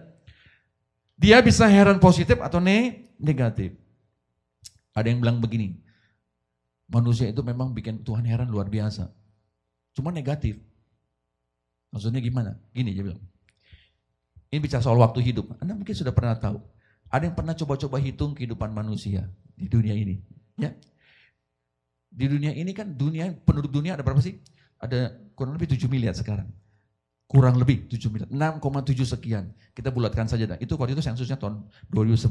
Dia bisa heran positif atau ne negatif. Ada yang bilang begini, manusia itu memang bikin Tuhan heran luar biasa. Cuma negatif. Maksudnya gimana? Gini dia bilang, ini bicara soal waktu hidup. Anda mungkin sudah pernah tahu. Ada yang pernah coba-coba hitung kehidupan manusia di dunia ini. Ya, di dunia ini kan dunia penduduk dunia ada berapa sih? Ada kurang lebih 7 miliar sekarang. Kurang lebih 7 miliar, 6,7 sekian. Kita bulatkan saja dah. Itu waktu itu sensusnya tahun 2011.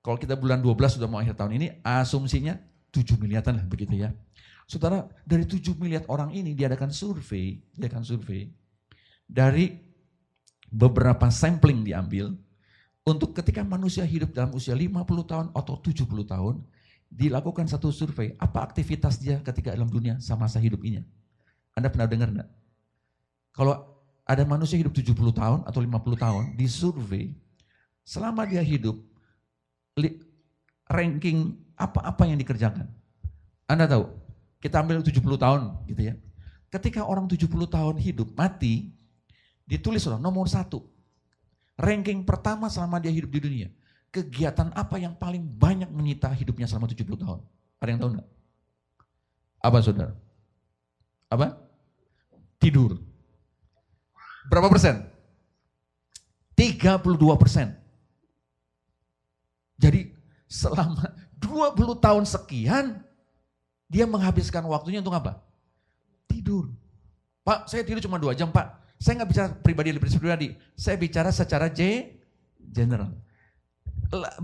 Kalau kita bulan 12 sudah mau akhir tahun ini, asumsinya 7 miliaran lah begitu ya. Saudara, dari 7 miliar orang ini diadakan survei, diadakan survei dari beberapa sampling diambil untuk ketika manusia hidup dalam usia 50 tahun atau 70 tahun dilakukan satu survei apa aktivitas dia ketika dalam dunia sama masa ini Anda pernah dengar enggak? Kalau ada manusia hidup 70 tahun atau 50 tahun di survei selama dia hidup ranking apa-apa yang dikerjakan. Anda tahu, kita ambil 70 tahun gitu ya. Ketika orang 70 tahun hidup mati, Ditulis loh, nomor satu. Ranking pertama selama dia hidup di dunia. Kegiatan apa yang paling banyak menyita hidupnya selama 70 tahun? Ada yang tahu nggak? Apa saudara? Apa? Tidur. Berapa persen? 32 persen. Jadi selama 20 tahun sekian, dia menghabiskan waktunya untuk apa? Tidur. Pak, saya tidur cuma dua jam, Pak. Saya nggak bicara pribadi lebih pribadi. Saya bicara secara J general.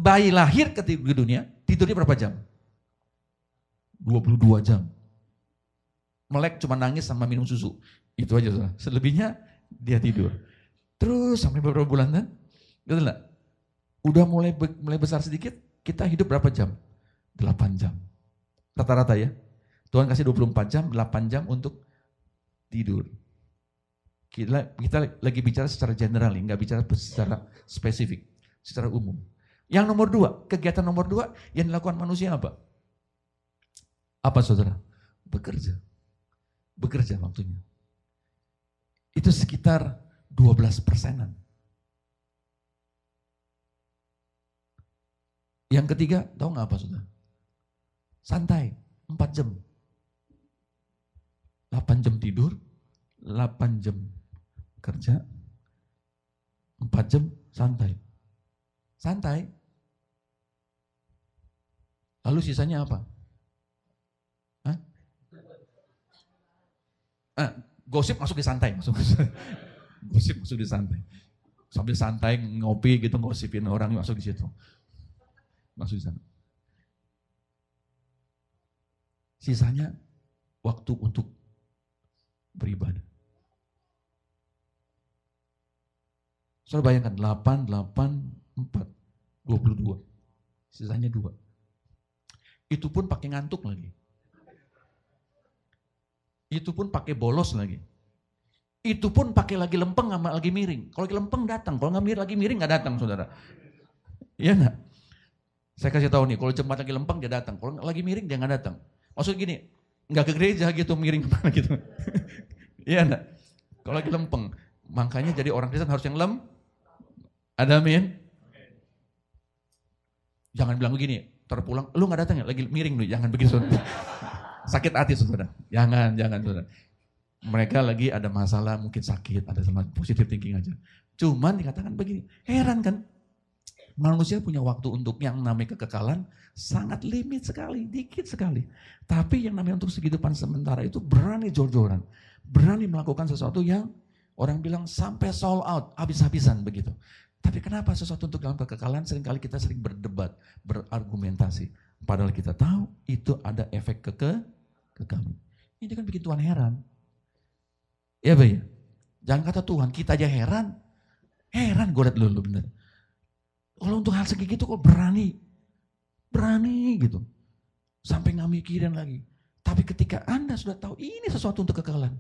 Bayi lahir ke dunia, tidurnya berapa jam? 22 jam. Melek cuma nangis sama minum susu. Itu aja. sudah. Selebihnya dia tidur. Terus sampai beberapa bulan kan? Gitu lah. Udah mulai mulai besar sedikit, kita hidup berapa jam? 8 jam. Rata-rata ya. Tuhan kasih 24 jam, 8 jam untuk tidur. Kita, kita lagi bicara secara general, nggak bicara secara spesifik, secara umum. Yang nomor dua, kegiatan nomor dua yang dilakukan manusia apa? Apa saudara? Bekerja. Bekerja waktunya. Itu sekitar 12 persenan. Yang ketiga, tahu nggak apa saudara? Santai, 4 jam. 8 jam tidur, 8 jam kerja, empat jam santai. Santai. Lalu sisanya apa? Hah? Eh, gosip masuk di santai, masuk. *laughs* gosip masuk di santai. Sambil santai ngopi gitu ngosipin orang masuk di situ. Masuk di sana. Sisanya waktu untuk beribadah. Soalnya bayangkan 8, 8, 4, 22. Sisanya 2. Itu pun pakai ngantuk lagi. Itu pun pakai bolos lagi. Itu pun pakai lagi lempeng sama lagi miring. Kalau lagi lempeng datang, kalau nggak miring lagi miring nggak datang saudara. Iya nggak? Saya kasih tahu nih, kalau jemaat lagi lempeng dia datang, kalau lagi miring dia nggak datang. Maksud gini, nggak ke gereja gitu miring kemana gitu. *laughs* Iya enggak? Kalau lagi lempeng, makanya jadi orang Kristen harus yang lem, ada amin? Jangan bilang begini, terpulang, lu gak datang ya? Lagi miring lu, jangan begitu. *laughs* sakit hati saudara. Jangan, jangan saudara. Mereka lagi ada masalah, mungkin sakit, ada sama positif thinking aja. Cuman dikatakan begini, heran kan? Manusia punya waktu untuk yang namanya kekekalan sangat limit sekali, dikit sekali. Tapi yang namanya untuk kehidupan sementara itu berani jor-joran. Berani melakukan sesuatu yang orang bilang sampai sold out, habis-habisan begitu. Tapi kenapa sesuatu untuk dalam kekekalan seringkali kita sering berdebat, berargumentasi. Padahal kita tahu itu ada efek keke kekekalan. Ini kan bikin Tuhan heran. Ya baik, ya? Jangan kata Tuhan, kita aja heran. Heran gue liat lu, bener. Kalau untuk hal segitu kok berani. Berani gitu. Sampai gak mikirin lagi. Tapi ketika Anda sudah tahu ini sesuatu untuk kekekalan.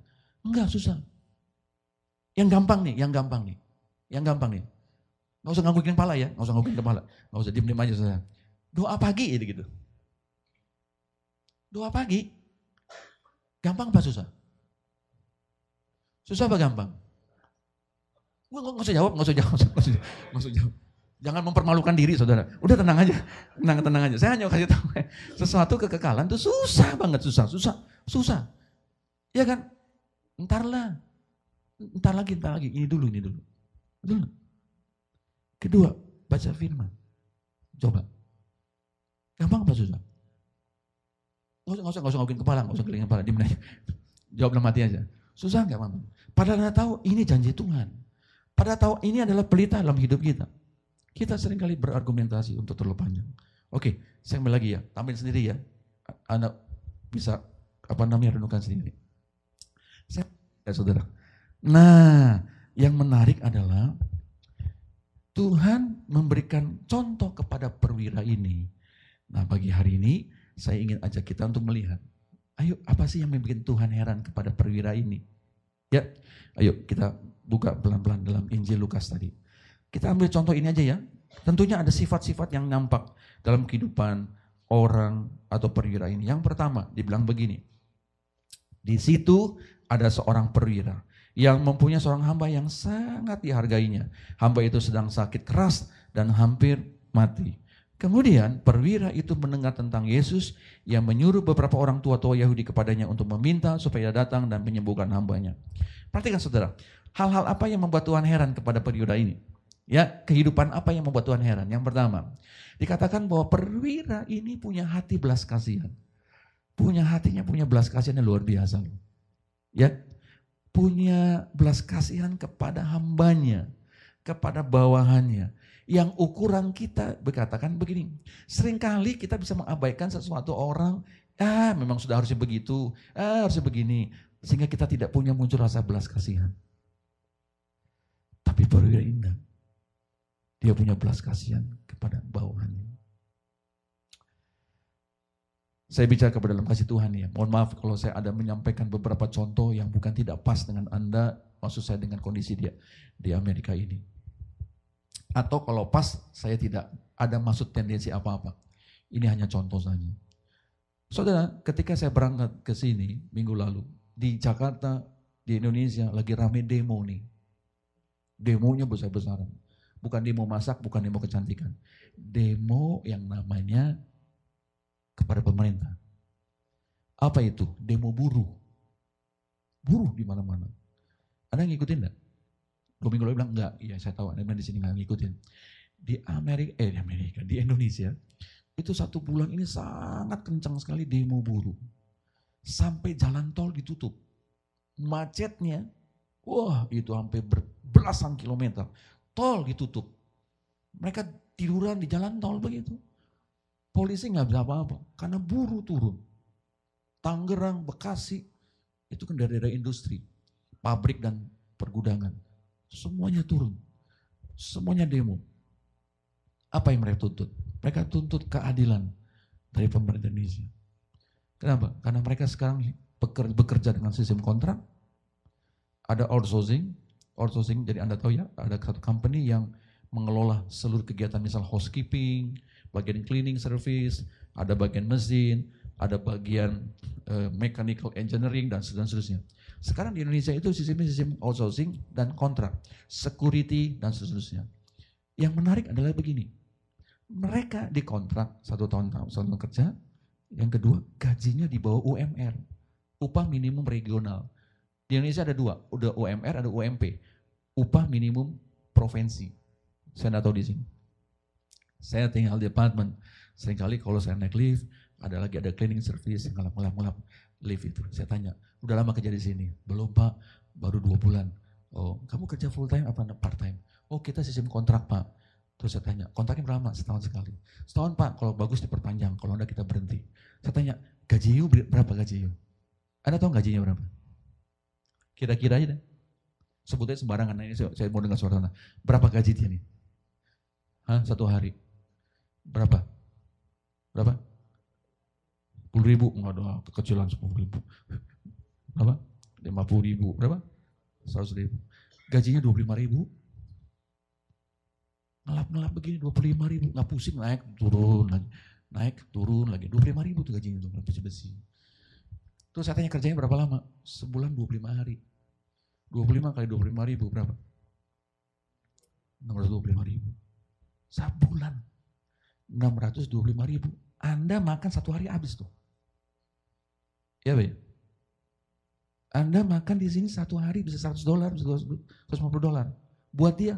Enggak susah. Yang gampang nih, yang gampang nih. Yang gampang nih. Gak usah nganggukin kepala ya, gak usah nganggukin kepala. Gak usah diem-diem aja saya. Doa pagi gitu, gitu. Doa pagi. Gampang apa susah? Susah apa gampang? Gue gak usah jawab, gak usah jawab, *laughs* gak usah, usah jawab. Jangan mempermalukan diri saudara. Udah tenang aja, tenang tenang aja. Saya hanya kasih tahu *laughs* sesuatu kekekalan tuh susah banget, susah, susah, susah. Ya kan? Ntar lah, ntar lagi, ntar lagi. Ini dulu, ini dulu. Dulu. Kedua, baca firman. Coba. Gampang apa susah? Gak usah, gak usah, gak usah ngokin kepala, gak usah keringin kepala. Dimana aja. *laughs* Jawab dalam hati aja. Susah nggak mama? Padahal tahu ini janji Tuhan. Padahal tahu ini adalah pelita dalam hidup kita. Kita seringkali berargumentasi untuk terlalu panjang. Oke, saya kembali lagi ya. Tampil sendiri ya. Anda bisa apa namanya renungkan sendiri. Saya, ya saudara. Nah, yang menarik adalah Tuhan memberikan contoh kepada perwira ini. Nah, bagi hari ini saya ingin ajak kita untuk melihat, ayo apa sih yang membuat Tuhan heran kepada perwira ini? Ya, ayo kita buka pelan-pelan dalam Injil Lukas tadi. Kita ambil contoh ini aja ya. Tentunya ada sifat-sifat yang nampak dalam kehidupan orang atau perwira ini. Yang pertama, dibilang begini. Di situ ada seorang perwira yang mempunyai seorang hamba yang sangat dihargainya. Hamba itu sedang sakit keras dan hampir mati. Kemudian perwira itu mendengar tentang Yesus yang menyuruh beberapa orang tua-tua Yahudi kepadanya untuk meminta supaya datang dan menyembuhkan hambanya. Perhatikan saudara, hal-hal apa yang membuat Tuhan heran kepada perwira ini? Ya, kehidupan apa yang membuat Tuhan heran? Yang pertama, dikatakan bahwa perwira ini punya hati belas kasihan. Punya hatinya punya belas kasihan yang luar biasa. Ya, punya belas kasihan kepada hambanya, kepada bawahannya. Yang ukuran kita berkatakan begini, seringkali kita bisa mengabaikan sesuatu orang, ah memang sudah harusnya begitu, ah harusnya begini, sehingga kita tidak punya muncul rasa belas kasihan. Tapi perwira indah, dia punya belas kasihan kepada bawahannya. Saya bicara kepada dalam kasih Tuhan ya. Mohon maaf kalau saya ada menyampaikan beberapa contoh yang bukan tidak pas dengan Anda, maksud saya dengan kondisi dia di Amerika ini. Atau kalau pas, saya tidak ada maksud tendensi apa-apa. Ini hanya contoh saja. Saudara, ketika saya berangkat ke sini minggu lalu, di Jakarta, di Indonesia, lagi rame demo nih. Demonya besar-besaran bukan demo masak, bukan demo kecantikan. Demo yang namanya kepada pemerintah. Apa itu? Demo buruh. Buruh di mana-mana. Anda ngikutin enggak? Dua minggu lalu bilang enggak. Iya saya tahu Anda di sini enggak ngikutin. Di Amerika, eh di Amerika, di Indonesia, itu satu bulan ini sangat kencang sekali demo buruh. Sampai jalan tol ditutup. Macetnya, wah itu sampai berbelasan kilometer. Tol ditutup. Mereka tiduran di jalan tol begitu. Polisi nggak bisa apa-apa karena buruh turun. Tangerang, Bekasi itu kan daerah-daerah industri, pabrik dan pergudangan. Semuanya turun. Semuanya demo. Apa yang mereka tuntut? Mereka tuntut keadilan dari pemerintah Indonesia. Kenapa? Karena mereka sekarang bekerja dengan sistem kontrak, ada outsourcing, outsourcing jadi Anda tahu ya, ada satu company yang mengelola seluruh kegiatan misal housekeeping, bagian cleaning service, ada bagian mesin, ada bagian uh, mechanical engineering dan seterusnya. Sekarang di Indonesia itu sistem sistem outsourcing dan kontrak, security dan seterusnya. Yang menarik adalah begini, mereka dikontrak satu tahun satu tahun kerja, yang kedua gajinya di bawah UMR, upah minimum regional. Di Indonesia ada dua, udah UMR ada UMP, upah minimum provinsi. Saya tidak tahu di sini. Saya tinggal di apartemen. Seringkali kalau saya naik lift, ada lagi ada cleaning service, ngelap-ngelap lift itu. Saya tanya, udah lama kerja di sini? Belum pak, baru dua bulan. Oh, kamu kerja full time apa part time? Oh, kita sistem kontrak pak. Terus saya tanya, kontraknya berapa? Setahun sekali. Setahun pak, kalau bagus diperpanjang, kalau enggak kita berhenti. Saya tanya, gaji you berapa gaji you? Anda tahu gajinya berapa? Kira-kira aja deh. Sebutnya sembarangan, ini saya, saya mau dengar suara sana. Berapa gaji dia nih? Hah, satu hari. Berapa? Berapa? 10 ribu. Enggak ada kekecilan 10 ribu. Berapa? 50 ribu. Berapa? 100 ribu. Gajinya 25 ribu. Ngelap-ngelap begini 25 ribu. enggak pusing naik turun lagi. Naik turun lagi. 25 ribu tuh gajinya untuk Besi-besi. Terus saya tanya kerjanya berapa lama? Sebulan 25 hari. 25 kali 25 ribu berapa? 625 ribu. Sebulan 625 ribu. Anda makan satu hari habis tuh. Ya, Pak? Anda makan di sini satu hari bisa 100 dolar, bisa puluh dolar. Buat dia,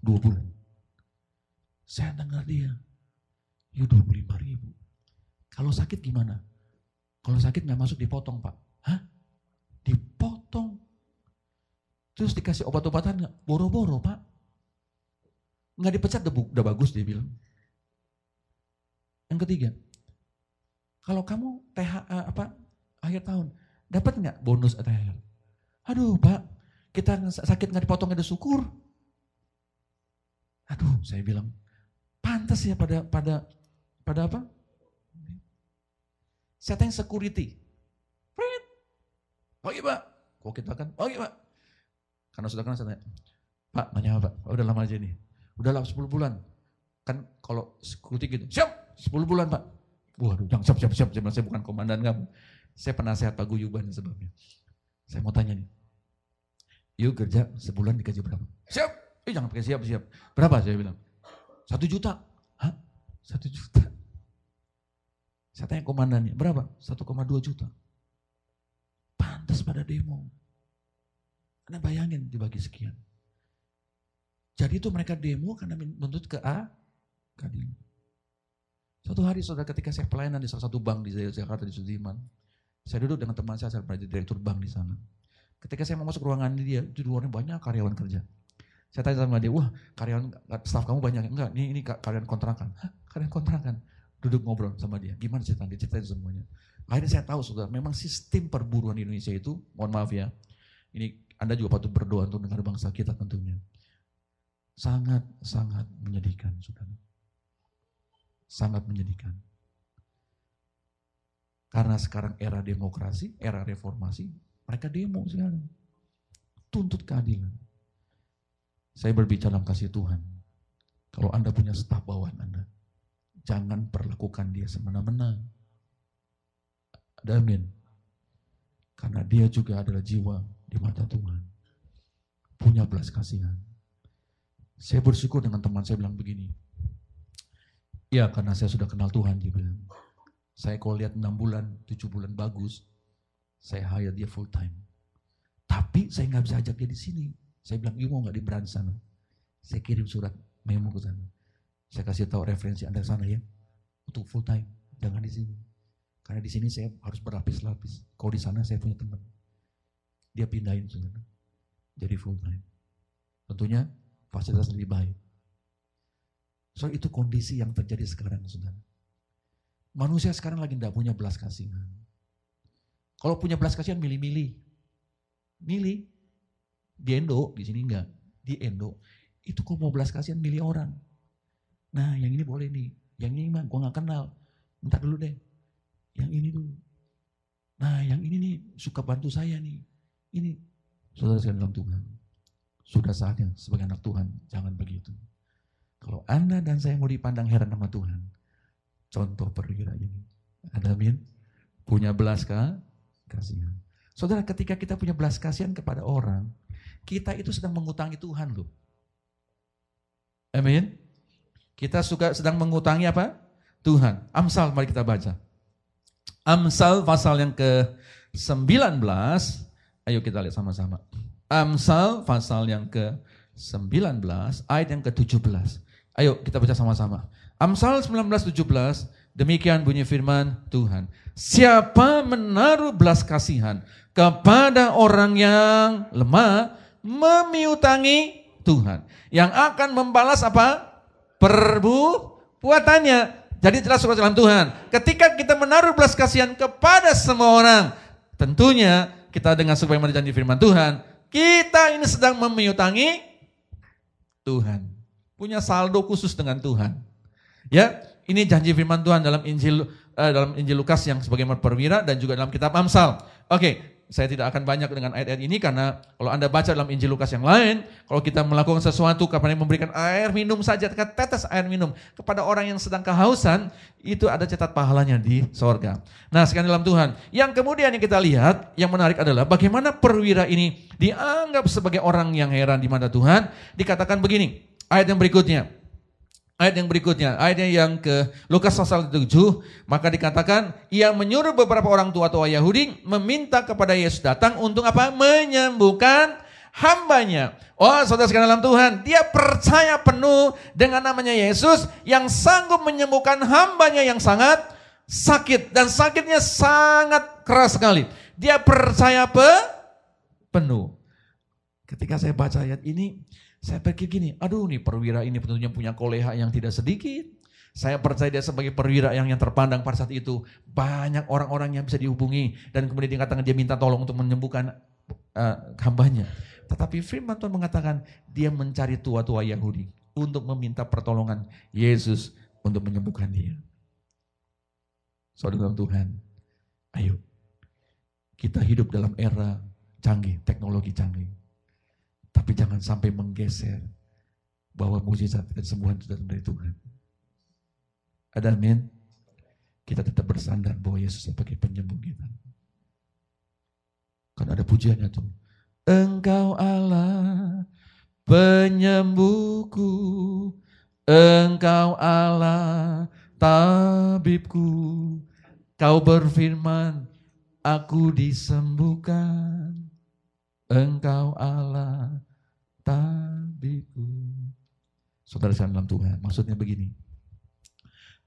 dua bulan. Saya dengar dia, ya 25 ribu. Kalau sakit gimana? Kalau sakit nggak masuk dipotong pak. Hah? Dipotong? Terus dikasih obat-obatan nggak? Boro-boro pak. Nggak dipecat udah bagus dia bilang. Yang ketiga, kalau kamu TH apa akhir tahun dapat nggak bonus THR? Aduh Pak, kita sakit nggak dipotong ada syukur. Aduh, saya bilang pantas ya pada pada pada apa? saya tanya security. oke Pak, kok kita kan? oke Pak. Karena sudah kenal saya tanya, Pak nanya Pak, udah lama aja nih. Udah lama 10 bulan. Kan kalau security gitu, siap 10 bulan Pak. Waduh, jangan siap, siap, siap, siap, saya bukan komandan kamu. Saya penasehat Pak Guyuban sebabnya. Saya mau tanya nih. Yuk kerja sebulan dikaji berapa? Siap. Eh jangan pakai siap, siap. Berapa saya bilang? Satu juta. Hah? Satu juta. Saya tanya komandannya, berapa? Satu koma dua juta. Pantas pada demo. Anda bayangin dibagi sekian. Jadi itu mereka demo karena menuntut ke A, keadilan. Suatu hari saudara ketika saya pelayanan di salah satu bank di Jakarta di Sudirman, saya duduk dengan teman saya, saya pernah jadi direktur bank di sana. Ketika saya mau masuk ruangan dia, itu di luarnya banyak karyawan kerja. Saya tanya sama dia, wah karyawan staff kamu banyak enggak? Ini ini karyawan kontrakan. Hah, karyawan kontrakan. Duduk ngobrol sama dia. Gimana cerita dia ceritain semuanya. Akhirnya saya tahu saudara, memang sistem perburuan di Indonesia itu, mohon maaf ya, ini Anda juga patut berdoa untuk negara bangsa kita tentunya. Sangat sangat menyedihkan saudara sangat menyedihkan. Karena sekarang era demokrasi, era reformasi, mereka demo sekarang. Tuntut keadilan. Saya berbicara dalam kasih Tuhan. Kalau Anda punya staf bawahan Anda, jangan perlakukan dia semena-mena. Ada amin. Karena dia juga adalah jiwa di mata Tuhan. Punya belas kasihan. Saya bersyukur dengan teman saya bilang begini, Ya karena saya sudah kenal Tuhan dia bilang. Saya kalau lihat 6 bulan, 7 bulan bagus, saya hire dia full time. Tapi saya nggak bisa ajak dia di sini. Saya bilang, you mau nggak di berani sana? Saya kirim surat memo ke sana. Saya kasih tahu referensi Anda sana ya. Untuk full time, jangan di sini. Karena di sini saya harus berlapis-lapis. Kalau di sana saya punya teman. Dia pindahin sana. Jadi full time. Tentunya fasilitas lebih baik. Soal itu kondisi yang terjadi sekarang, saudara. Manusia sekarang lagi tidak punya belas kasihan. Kalau punya belas kasihan milih-milih. Milih. Di Endo, di sini enggak. Di Endo. Itu kalau mau belas kasihan milih orang. Nah yang ini boleh nih. Yang ini mah gue gak kenal. Ntar dulu deh. Yang ini dulu. Nah yang ini nih suka bantu saya nih. Ini. Saudara sekalian dalam Tuhan. Sudah saatnya sebagai anak Tuhan jangan begitu. Kalau Anda dan saya mau dipandang heran sama Tuhan, contoh perwira ini. Ada amin? Punya belas kah? kasihan. Saudara, ketika kita punya belas kasihan kepada orang, kita itu sedang mengutangi Tuhan loh. Amin? Kita suka sedang mengutangi apa? Tuhan. Amsal, mari kita baca. Amsal pasal yang ke-19, ayo kita lihat sama-sama. Amsal pasal yang ke-19, ayat yang ke-17. Ayo kita baca sama-sama. Amsal 19:17 demikian bunyi firman Tuhan. Siapa menaruh belas kasihan kepada orang yang lemah memiutangi Tuhan yang akan membalas apa? perbuatannya. Jadi jelas surat dalam Tuhan. Ketika kita menaruh belas kasihan kepada semua orang, tentunya kita dengan sebagaimana janji firman Tuhan, kita ini sedang memiutangi Tuhan punya saldo khusus dengan Tuhan. Ya, ini janji firman Tuhan dalam Injil uh, dalam Injil Lukas yang sebagai perwira dan juga dalam kitab Amsal. Oke, okay, saya tidak akan banyak dengan ayat-ayat ini karena kalau Anda baca dalam Injil Lukas yang lain, kalau kita melakukan sesuatu kepada yang memberikan air minum saja, tetes air minum kepada orang yang sedang kehausan, itu ada catat pahalanya di sorga. Nah sekarang dalam Tuhan. Yang kemudian yang kita lihat, yang menarik adalah bagaimana perwira ini dianggap sebagai orang yang heran di mata Tuhan, dikatakan begini, Ayat yang berikutnya. Ayat yang berikutnya, ayatnya yang ke Lukas pasal 7, maka dikatakan ia menyuruh beberapa orang tua tua Yahudi meminta kepada Yesus datang untuk apa? Menyembuhkan hambanya. Oh, saudara sekalian dalam Tuhan, dia percaya penuh dengan namanya Yesus yang sanggup menyembuhkan hambanya yang sangat sakit dan sakitnya sangat keras sekali. Dia percaya penuh. Ketika saya baca ayat ini, saya pikir gini, aduh nih perwira ini tentunya punya koleha yang tidak sedikit. Saya percaya dia sebagai perwira yang yang terpandang pada saat itu. Banyak orang-orang yang bisa dihubungi. Dan kemudian dia katakan dia minta tolong untuk menyembuhkan uh, hambanya. Tetapi firman Tuhan mengatakan dia mencari tua-tua Yahudi untuk meminta pertolongan Yesus untuk menyembuhkan dia. Saudara Tuhan, ayo kita hidup dalam era canggih, teknologi canggih. Tapi jangan sampai menggeser bahwa mujizat dan itu datang dari Tuhan. Ada amin? Kita tetap bersandar bahwa Yesus sebagai penyembuh kita. Kan ada pujiannya tuh. Engkau Allah penyembuhku, Engkau Allah tabibku, Kau berfirman, aku disembuhkan. Engkau Allah tabiku. Saudara saya dalam Tuhan, maksudnya begini.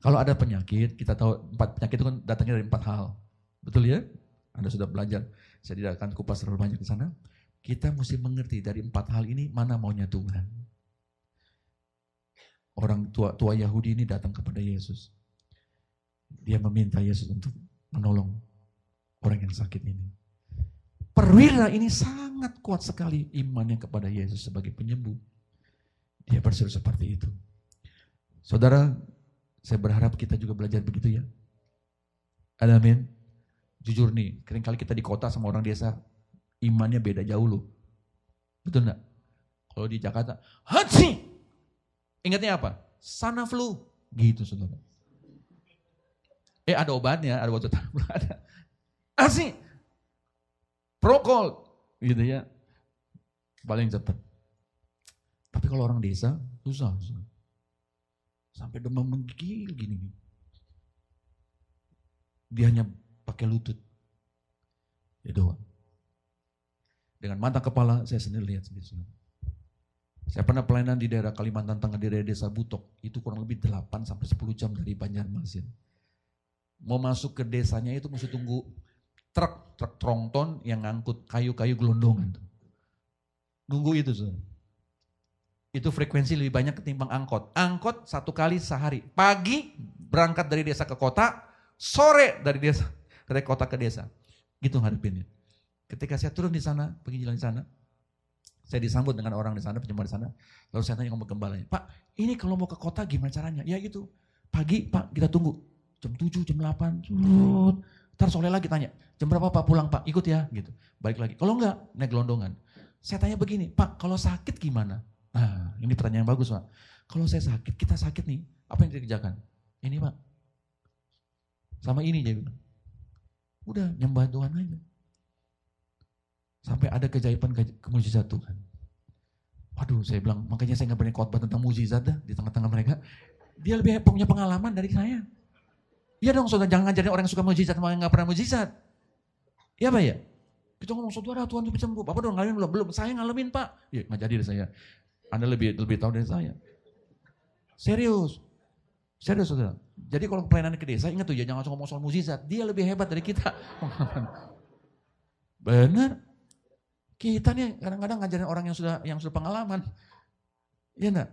Kalau ada penyakit, kita tahu empat penyakit itu kan datangnya dari empat hal. Betul ya? Anda sudah belajar. Saya tidak akan kupas terlalu banyak ke sana. Kita mesti mengerti dari empat hal ini mana maunya Tuhan. Orang tua tua Yahudi ini datang kepada Yesus. Dia meminta Yesus untuk menolong orang yang sakit ini. Perwira ini sangat kuat sekali imannya kepada Yesus sebagai penyembuh. Dia berseru seperti itu. Saudara, saya berharap kita juga belajar begitu ya. Amin. Jujur nih, Kering kali kita di kota sama orang desa, imannya beda jauh loh. Betul enggak? Kalau di Jakarta, haji! Ingatnya apa? Sana flu. Gitu saudara. Eh ada obatnya, ada obat tetap. Asik. *laughs* Pro Gitu ya. Paling cepat. Tapi kalau orang desa, susah. susah. Sampai demam menggigil gini. Dia hanya pakai lutut. Ya doang. Dengan mata kepala, saya sendiri lihat sendiri. sendiri. Saya pernah pelayanan di daerah Kalimantan Tengah, di daerah desa Butok. Itu kurang lebih 8 sampai 10 jam dari Banjarmasin. Mau masuk ke desanya itu mesti tunggu truk truk tronton yang ngangkut kayu-kayu gelondongan tuh. Nunggu itu tuh. Itu frekuensi lebih banyak ketimbang angkot. Angkot satu kali sehari. Pagi berangkat dari desa ke kota, sore dari desa dari kota ke desa. Gitu ngadepinnya. Ketika saya turun di sana, pergi jalan di sana, saya disambut dengan orang di sana, penjemaah di sana. Lalu saya tanya ngomong gembalanya, Pak, ini kalau mau ke kota gimana caranya? Ya gitu, pagi Pak kita tunggu. Jam 7, jam 8, Ntar soleh lagi tanya, jam berapa pak pulang pak? Ikut ya gitu. Balik lagi. Kalau enggak, naik gelondongan. Saya tanya begini, pak kalau sakit gimana? Nah ini pertanyaan yang bagus pak. Kalau saya sakit, kita sakit nih, apa yang dikerjakan? Ini pak. Sama ini jadi. Udah nyembah Tuhan aja. Sampai ada kejaiban kemujizat Tuhan. Waduh, saya bilang, makanya saya nggak berani khotbah tentang mujizat dah di tengah-tengah mereka. Dia lebih punya pengalaman dari saya. Iya dong saudara, jangan ngajarin orang yang suka mujizat, orang yang gak pernah mujizat. Iya Pak ya? Kita ngomong, saudara Tuhan cuma sembuh. Bapak dong ngalamin belum? Belum, saya ngalamin Pak. Iya, gak jadi saya. Anda lebih lebih tahu dari saya. Serius. Serius saudara. Jadi kalau pelayanan ke desa, ingat tuh ya, jangan langsung ngomong soal mujizat. Dia lebih hebat dari kita. *laughs* Benar. Kita nih kadang-kadang ngajarin orang yang sudah yang sudah pengalaman. Iya enggak?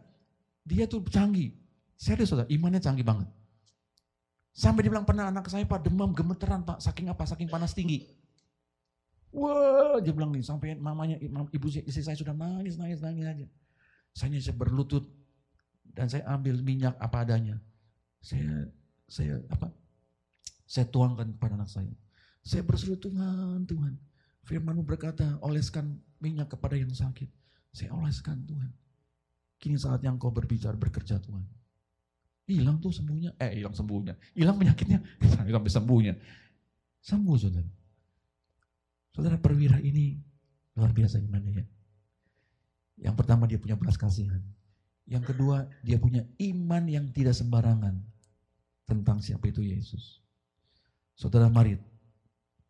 Dia tuh canggih. Serius saudara, imannya canggih banget. Sampai dibilang pernah anak saya pak demam gemeteran pak saking apa saking panas tinggi. Wah, dia bilang nih sampai mamanya ibu istri saya sudah nangis nangis nangis aja. Saya saya berlutut dan saya ambil minyak apa adanya. Saya saya apa? Saya tuangkan kepada anak saya. Saya berseru Tuhan, Tuhan. Firmanmu berkata, oleskan minyak kepada yang sakit. Saya oleskan Tuhan. Kini saat yang kau berbicara, bekerja Tuhan. Hilang tuh sembuhnya. Eh, hilang sembuhnya. Hilang penyakitnya. *laughs* Sampai sembuhnya. Sembuh, saudara. Saudara perwira ini luar biasa imannya ya. Yang pertama dia punya belas kasihan. Yang kedua dia punya iman yang tidak sembarangan tentang siapa itu Yesus. Saudara Marit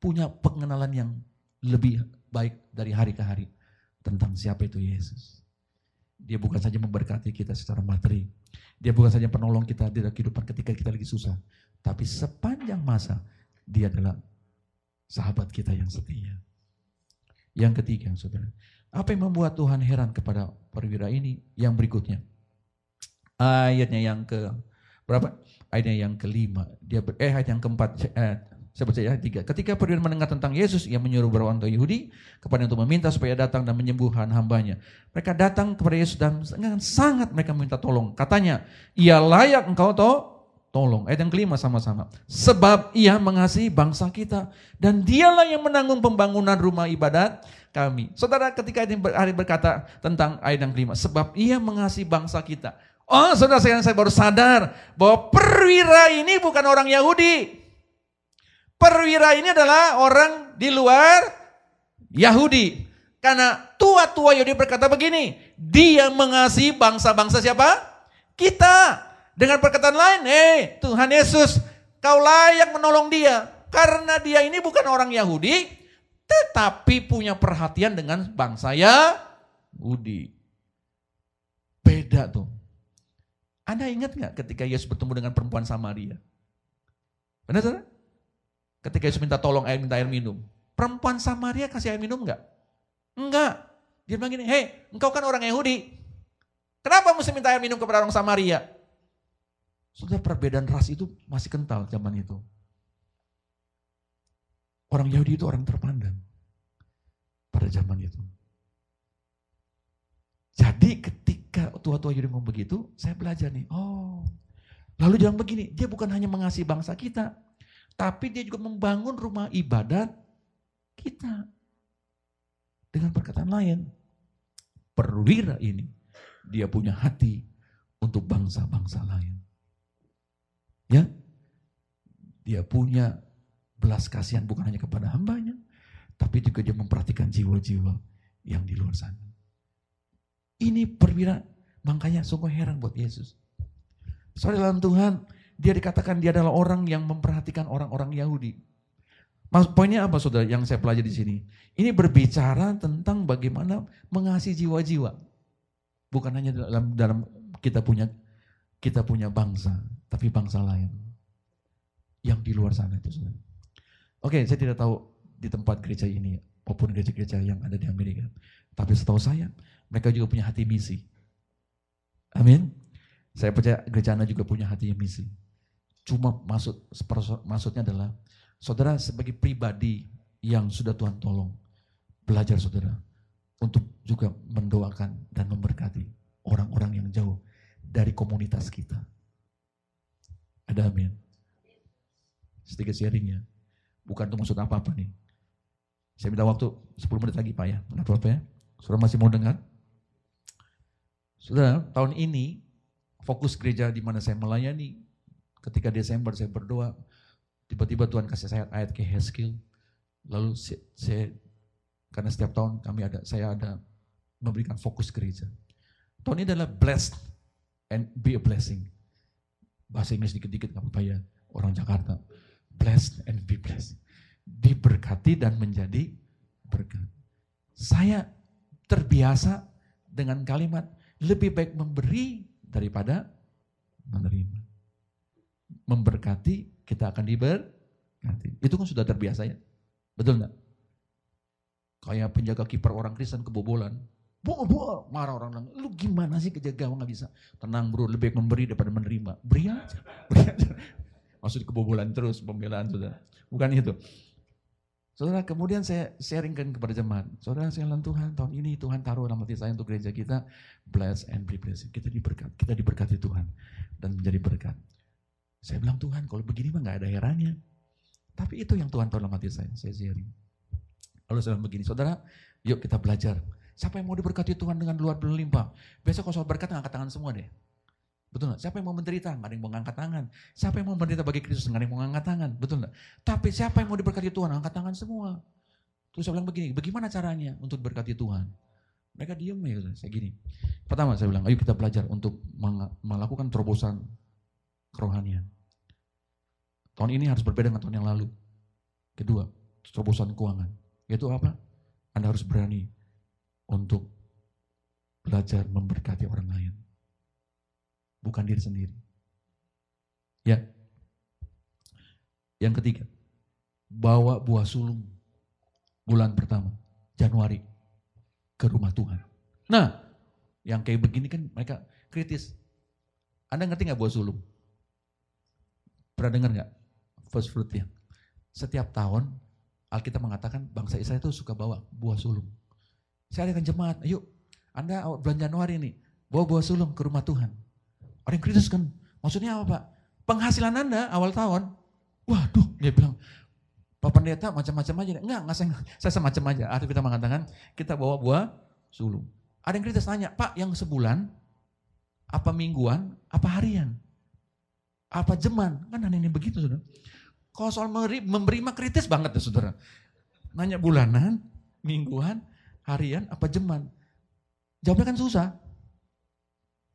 punya pengenalan yang lebih baik dari hari ke hari tentang siapa itu Yesus. Dia bukan saja memberkati kita secara materi, dia bukan saja penolong kita di dalam kehidupan ketika kita lagi susah. Tapi sepanjang masa, dia adalah sahabat kita yang setia. Yang ketiga, saudara. Apa yang membuat Tuhan heran kepada perwira ini? Yang berikutnya. Ayatnya yang ke berapa? Ayatnya yang kelima. Dia ber, eh ayat yang keempat. Eh, saya percaya tiga. Ketika Perdian mendengar tentang Yesus, ia menyuruh beberapa orang Yahudi kepada untuk meminta supaya datang dan menyembuhkan hambanya. Mereka datang kepada Yesus dan dengan sangat mereka minta tolong. Katanya, ia layak engkau to tolong. Ayat yang kelima sama-sama. Sebab ia mengasihi bangsa kita dan dialah yang menanggung pembangunan rumah ibadat kami. Saudara ketika ayat hari berkata tentang ayat yang kelima. Sebab ia mengasihi bangsa kita. Oh saudara saya baru sadar bahwa perwira ini bukan orang Yahudi. Perwira ini adalah orang di luar Yahudi. Karena tua-tua Yahudi berkata begini, dia mengasihi bangsa-bangsa siapa? Kita. Dengan perkataan lain, eh hey, Tuhan Yesus, kau layak menolong dia. Karena dia ini bukan orang Yahudi, tetapi punya perhatian dengan bangsa Yahudi. Beda tuh. Anda ingat nggak ketika Yesus bertemu dengan perempuan Samaria? Benar, saudara? Ketika Yesus minta tolong air minta air minum. Perempuan Samaria kasih air minum enggak? Enggak. Dia bilang gini, hei engkau kan orang Yahudi. Kenapa mesti minta air minum kepada orang Samaria? Sudah perbedaan ras itu masih kental zaman itu. Orang Yahudi itu orang terpandang pada zaman itu. Jadi ketika tua-tua Yahudi ngomong begitu, saya belajar nih, oh Lalu jangan begini, dia bukan hanya mengasihi bangsa kita, tapi dia juga membangun rumah ibadat kita. Dengan perkataan lain, perwira ini dia punya hati untuk bangsa-bangsa lain. Ya, dia punya belas kasihan bukan hanya kepada hambanya, tapi juga dia memperhatikan jiwa-jiwa yang di luar sana. Ini perwira, makanya sungguh heran buat Yesus. Soalnya dalam Tuhan, dia dikatakan dia adalah orang yang memperhatikan orang-orang Yahudi. Mas, poinnya apa saudara yang saya pelajari di sini? Ini berbicara tentang bagaimana mengasihi jiwa-jiwa. Bukan hanya dalam, dalam kita punya kita punya bangsa, tapi bangsa lain. Yang di luar sana itu saudara. Oke, saya tidak tahu di tempat gereja ini maupun gereja-gereja yang ada di Amerika. Tapi setahu saya, mereka juga punya hati misi. Amin. Saya percaya gereja Anda juga punya hati misi. Cuma maksud maksudnya adalah saudara sebagai pribadi yang sudah Tuhan tolong, belajar saudara untuk juga mendoakan dan memberkati orang-orang yang jauh dari komunitas kita. Ada amin. Sedikit sharing ya. Bukan itu maksud apa-apa nih. Saya minta waktu 10 menit lagi Pak ya. Ada apa ya? Saudara masih mau dengar? Saudara, tahun ini fokus gereja di mana saya melayani Ketika Desember saya berdoa, tiba-tiba Tuhan kasih saya ayat ke skill. Lalu saya, karena setiap tahun kami ada, saya ada memberikan fokus gereja. Tahun ini adalah blessed and be a blessing. Bahasa Inggris dikit-dikit nggak apa-apa ya orang Jakarta. Blessed and be blessed. Diberkati dan menjadi berkat. Saya terbiasa dengan kalimat lebih baik memberi daripada menerima memberkati, kita akan diberkati. Itu kan sudah terbiasa ya. Betul nggak? Kayak penjaga kiper orang Kristen kebobolan. Bol, bol, marah orang bilang, lu gimana sih kejaga nggak bisa? Tenang bro, lebih memberi daripada menerima. Beri aja, beri aja. *laughs* Maksud kebobolan terus, pembelaan sudah. Bukan itu. Saudara, kemudian saya sharingkan kepada jemaat. Saudara, saya bilang Tuhan, tahun ini Tuhan taruh dalam hati saya untuk gereja kita, bless and be blessed. Kita diberkati, kita diberkati Tuhan dan menjadi berkat. Saya bilang Tuhan kalau begini mah nggak ada herannya. Tapi itu yang Tuhan tolong hati saya, saya sharing. Lalu saya begini, saudara, yuk kita belajar. Siapa yang mau diberkati Tuhan dengan luar berlimpah? Besok kalau soal berkat angkat tangan semua deh. Betul nggak? Siapa yang mau menderita? Gak ada yang mau angkat tangan. Siapa yang mau menderita bagi Kristus? Gak ada yang mau angkat tangan. Betul nggak? Tapi siapa yang mau diberkati Tuhan? Angkat tangan semua. Terus saya bilang begini, bagaimana caranya untuk diberkati Tuhan? Mereka diem ya, saya gini. Pertama saya bilang, ayo kita belajar untuk melakukan terobosan kerohanian. Tahun ini harus berbeda dengan tahun yang lalu. Kedua, terobosan keuangan. Yaitu apa? Anda harus berani untuk belajar memberkati orang lain. Bukan diri sendiri. Ya. Yang ketiga, bawa buah sulung bulan pertama, Januari, ke rumah Tuhan. Nah, yang kayak begini kan mereka kritis. Anda ngerti nggak buah sulung? Pernah dengar nggak first fruitnya? Setiap tahun Alkitab mengatakan bangsa Israel itu suka bawa buah sulung. Saya akan jemaat, yuk Anda bulan Januari ini bawa buah sulung ke rumah Tuhan. Orang yang kritis kan, maksudnya apa Pak? Penghasilan Anda awal tahun, waduh dia bilang, Pak Pendeta macam-macam aja. Enggak, enggak saya, saya semacam aja. Atau kita mengatakan, kita bawa buah sulung. Ada yang kritis tanya Pak yang sebulan, apa mingguan, apa harian? Apa jeman Kan aneh-aneh begitu saudara. Kalau soal memberi, memberi mah kritis banget ya saudara. Nanya bulanan, mingguan, harian, apa jeman Jawabnya kan susah.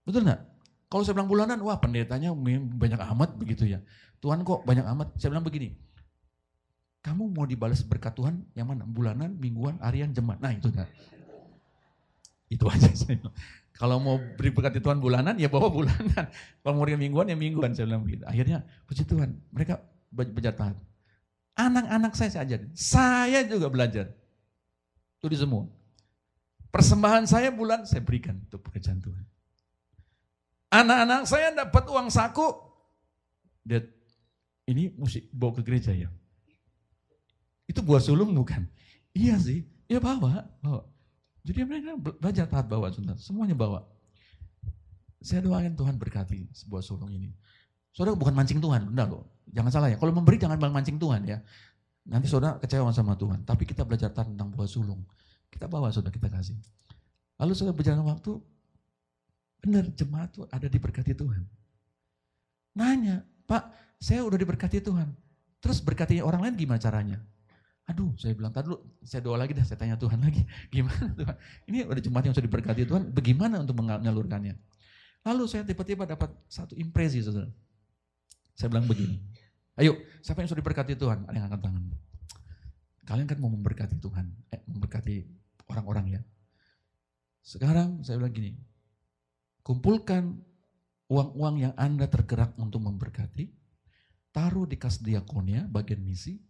Betul nggak? Kalau saya bilang bulanan, wah pendetanya banyak amat begitu ya. Tuhan kok banyak amat. Saya bilang begini, kamu mau dibalas berkat Tuhan yang mana? Bulanan, mingguan, harian, jemaat. Nah itu kan. Itu aja saya bilang. Kalau mau beri berkat Tuhan bulanan, ya bawa bulanan. *laughs* Kalau mau mingguan, ya mingguan. Saya bilang begitu. Akhirnya, puji Tuhan, mereka belajar taat. Anak-anak saya saya ajarin. Saya juga belajar. Itu di semua. Persembahan saya bulan, saya berikan untuk pekerjaan Tuhan. Anak-anak saya dapat uang saku. Dia, ini musik bawa ke gereja ya? Itu buah sulung bukan? Iya sih. Ya bawa, bawa. Jadi mereka belajar taat bawa Sultan. Semuanya bawa. Saya doain Tuhan berkati sebuah sulung ini. Saudara bukan mancing Tuhan, enggak loh. Jangan salah ya. Kalau memberi jangan bang mancing Tuhan ya. Nanti saudara kecewa sama Tuhan. Tapi kita belajar tentang buah sulung. Kita bawa saudara, kita kasih. Lalu saudara berjalan waktu, benar jemaat itu ada diberkati Tuhan. Nanya, Pak, saya udah diberkati Tuhan. Terus berkati orang lain gimana caranya? Aduh, saya bilang, tadi saya doa lagi dah, saya tanya Tuhan lagi. *laughs* Gimana Tuhan? Ini udah jemaat yang sudah diberkati Tuhan, bagaimana untuk menyalurkannya? Lalu saya tiba-tiba dapat satu impresi, saudara. Saya bilang begini, ayo, siapa yang sudah diberkati Tuhan? Ada yang angkat tangan. Kalian kan mau memberkati Tuhan, eh, memberkati orang-orang ya. Sekarang saya bilang gini, kumpulkan uang-uang yang Anda tergerak untuk memberkati, taruh di kas diakonia bagian misi,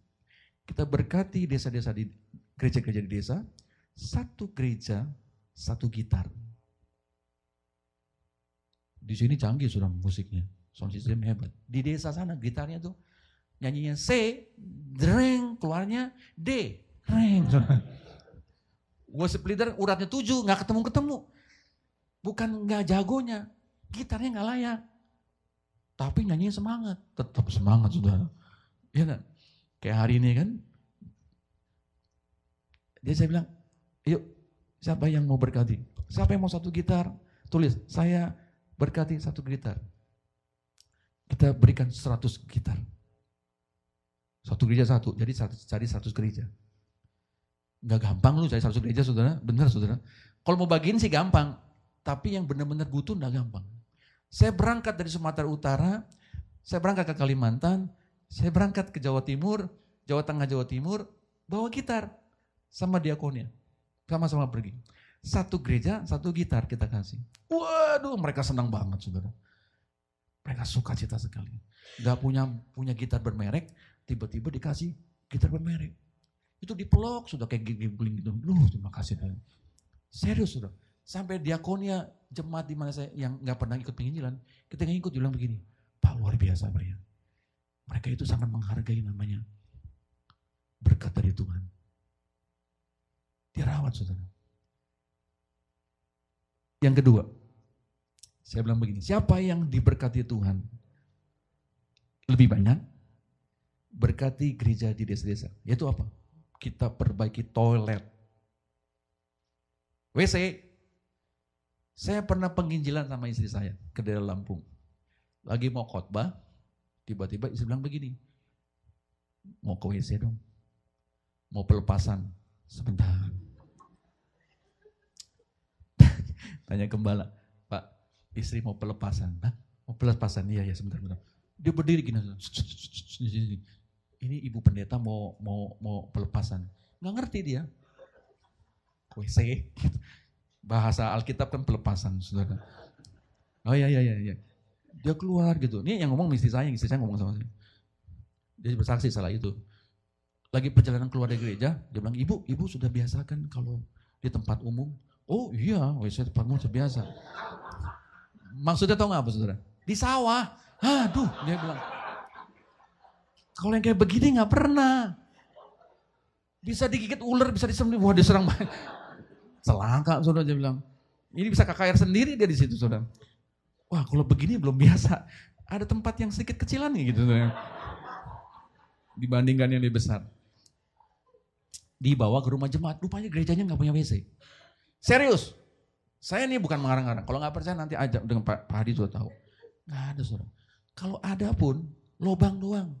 kita berkati desa-desa di gereja-gereja di desa, satu gereja, satu gitar. Di sini canggih sudah musiknya, sound system hebat. Di desa sana gitarnya tuh nyanyinya C, dreng, keluarnya D, dreng Worship leader uratnya tujuh, nggak ketemu-ketemu. Bukan nggak jagonya, gitarnya nggak layak. Tapi nyanyinya semangat, tetap semangat sudah. ya Kayak hari ini kan. Dia saya bilang, yuk siapa yang mau berkati? Siapa yang mau satu gitar? Tulis, saya berkati satu gitar. Kita berikan seratus gitar. Satu gereja satu, jadi cari seratus gereja. Gak gampang lu cari seratus gereja saudara, benar saudara. Kalau mau bagiin sih gampang, tapi yang benar-benar butuh gak gampang. Saya berangkat dari Sumatera Utara, saya berangkat ke Kalimantan, saya berangkat ke Jawa Timur, Jawa Tengah, Jawa Timur, bawa gitar sama diakonnya. Sama-sama pergi. Satu gereja, satu gitar kita kasih. Waduh, mereka senang banget saudara. Mereka suka cita sekali. Gak punya punya gitar bermerek, tiba-tiba dikasih gitar bermerek. Itu dipelok sudah kayak gigling gitu. Loh, terima kasih. Serius sudah. Sampai diakonia jemaat di mana saya yang nggak pernah ikut penginjilan, ketika ikut bilang begini, Pak luar biasa Pak mereka itu sangat menghargai namanya berkat dari Tuhan. Dirawat saudara. Yang kedua, saya bilang begini, siapa yang diberkati Tuhan lebih banyak? Berkati gereja di desa-desa. Yaitu apa? Kita perbaiki toilet. WC. Saya pernah penginjilan sama istri saya ke daerah Lampung. Lagi mau khotbah, Tiba-tiba istri bilang begini, mau ke WC dong, mau pelepasan, sebentar. *laughs* Tanya gembala, Pak, istri mau pelepasan, Hah? mau pelepasan, iya iya, sebentar, sebentar. Dia berdiri gini, ini ibu pendeta mau mau mau pelepasan, nggak ngerti dia. WC, *laughs* bahasa Alkitab kan pelepasan, saudara. Oh iya iya. iya. iya dia keluar gitu. Ini yang ngomong istri saya, istri saya ngomong sama saya. Dia bersaksi salah itu. Lagi perjalanan keluar dari gereja, dia bilang, ibu, ibu sudah biasakan kalau di tempat umum. Oh iya, oh, saya tempat umum biasa. Maksudnya tau gak apa saudara? Di sawah. Aduh, dia bilang. Kalau yang kayak begini gak pernah. Bisa digigit ular, bisa disembunyi. Wah, diserang banyak. Selangka saudara dia bilang. Ini bisa KKR sendiri dia di situ, saudara wah kalau begini belum biasa. Ada tempat yang sedikit kecilan nih gitu. Dibandingkan yang lebih besar. Dibawa ke rumah jemaat, rupanya gerejanya nggak punya WC. Serius, saya ini bukan mengarang-arang. Kalau nggak percaya nanti ajak dengan Pak, Pak Hadi sudah tahu. Nggak ada saudara. Kalau ada pun lobang doang.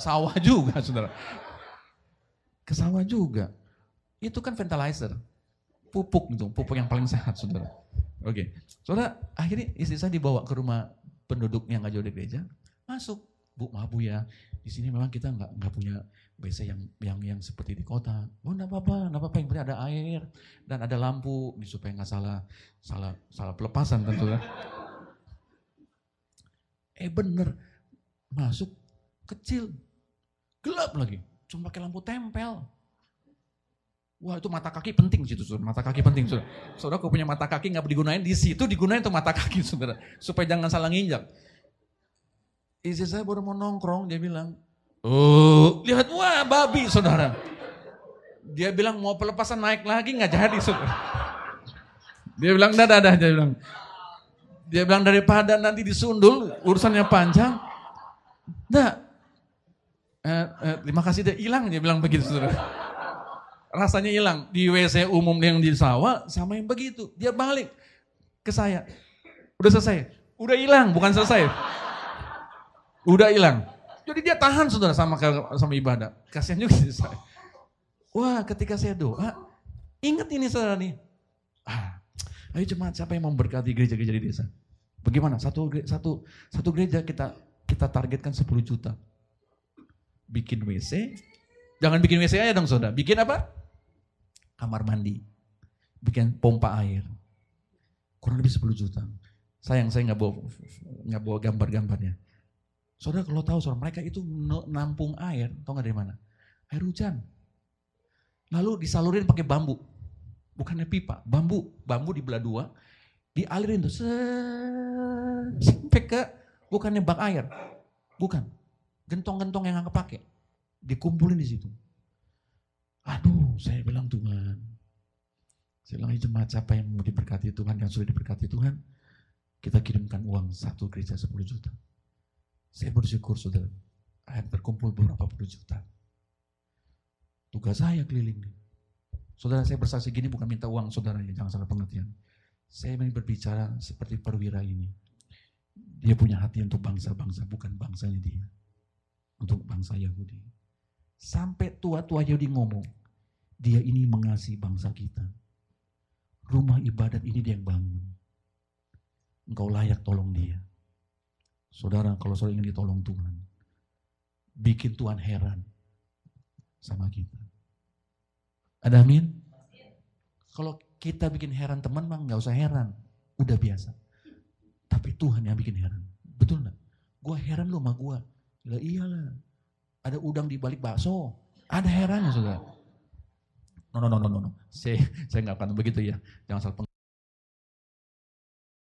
Sawah juga saudara. Ke juga. Itu kan ventilizer pupuk gitu, pupuk yang paling sehat saudara. Oke, okay. saudara akhirnya istri saya dibawa ke rumah penduduk yang nggak jauh dari gereja, masuk bu maaf bu ya, di sini memang kita nggak nggak punya WC yang yang yang seperti di kota. Oh nggak apa-apa, nggak apa-apa yang penting ada air dan ada lampu supaya nggak salah salah salah pelepasan tentunya. Eh bener, masuk kecil, gelap lagi, cuma pakai lampu tempel. Wah itu mata kaki penting situ saudara, mata kaki penting saudara. Saudara kalau punya mata kaki nggak digunain di situ digunain tuh mata kaki *laughs* saudara supaya jangan salah nginjak. Istri saya baru mau nongkrong dia bilang, oh lihat wah babi saudara. Dia bilang mau pelepasan naik lagi nggak jadi saudara. Dia bilang dadah dadah dia bilang. Dia bilang daripada nanti disundul urusannya panjang. Nah, eh, eh, terima kasih dia hilang dia bilang begitu saudara rasanya hilang. Di WC umum yang di sawah sama yang begitu. Dia balik ke saya. Udah selesai. Udah hilang, bukan selesai. Udah hilang. Jadi dia tahan saudara sama sama ibadah. Kasihan juga sih saya. Wah, ketika saya doa, ingat ini saudara nih. Ah, ayo jemaat, siapa yang memberkati gereja-gereja di desa? Bagaimana? Satu satu satu gereja kita kita targetkan 10 juta. Bikin WC, Jangan bikin WC aja dong saudara. Bikin apa? kamar mandi. Bikin pompa air. Kurang lebih 10 juta. Sayang saya nggak bawa nggak bawa gambar-gambarnya. Saudara kalau tahu saudara mereka itu nampung air, tau nggak dari mana? Air hujan. Lalu disalurin pakai bambu. Bukannya pipa, bambu. Bambu dibelah dua, dialirin tuh sampai ke bukannya bak air. Bukan. Gentong-gentong yang nggak kepake. Dikumpulin di situ. Aduh, saya bilang Tuhan. Saya bilang jemaat siapa yang mau diberkati Tuhan, yang sudah diberkati Tuhan, kita kirimkan uang satu gereja 10 juta. Saya bersyukur saudara, akan terkumpul beberapa puluh juta. Tugas saya keliling. Saudara saya bersaksi gini bukan minta uang saudara ya, jangan salah pengertian. Saya ingin berbicara seperti perwira ini. Dia punya hati untuk bangsa-bangsa, bukan bangsanya dia. Untuk bangsa Yahudi. Sampai tua-tua Yahudi ngomong, dia ini mengasihi bangsa kita. Rumah ibadat ini dia yang bangun. Engkau layak tolong dia. Saudara, kalau saudara ingin ditolong Tuhan, bikin Tuhan heran sama kita. Ada amin? Kalau kita bikin heran teman, mah nggak usah heran. Udah biasa. Tapi Tuhan yang bikin heran. Betul nggak? Gue heran lu sama gue. Lah iyalah. Ada udang di balik bakso. Ada herannya saudara no no no no no saya nggak akan begitu ya jangan salah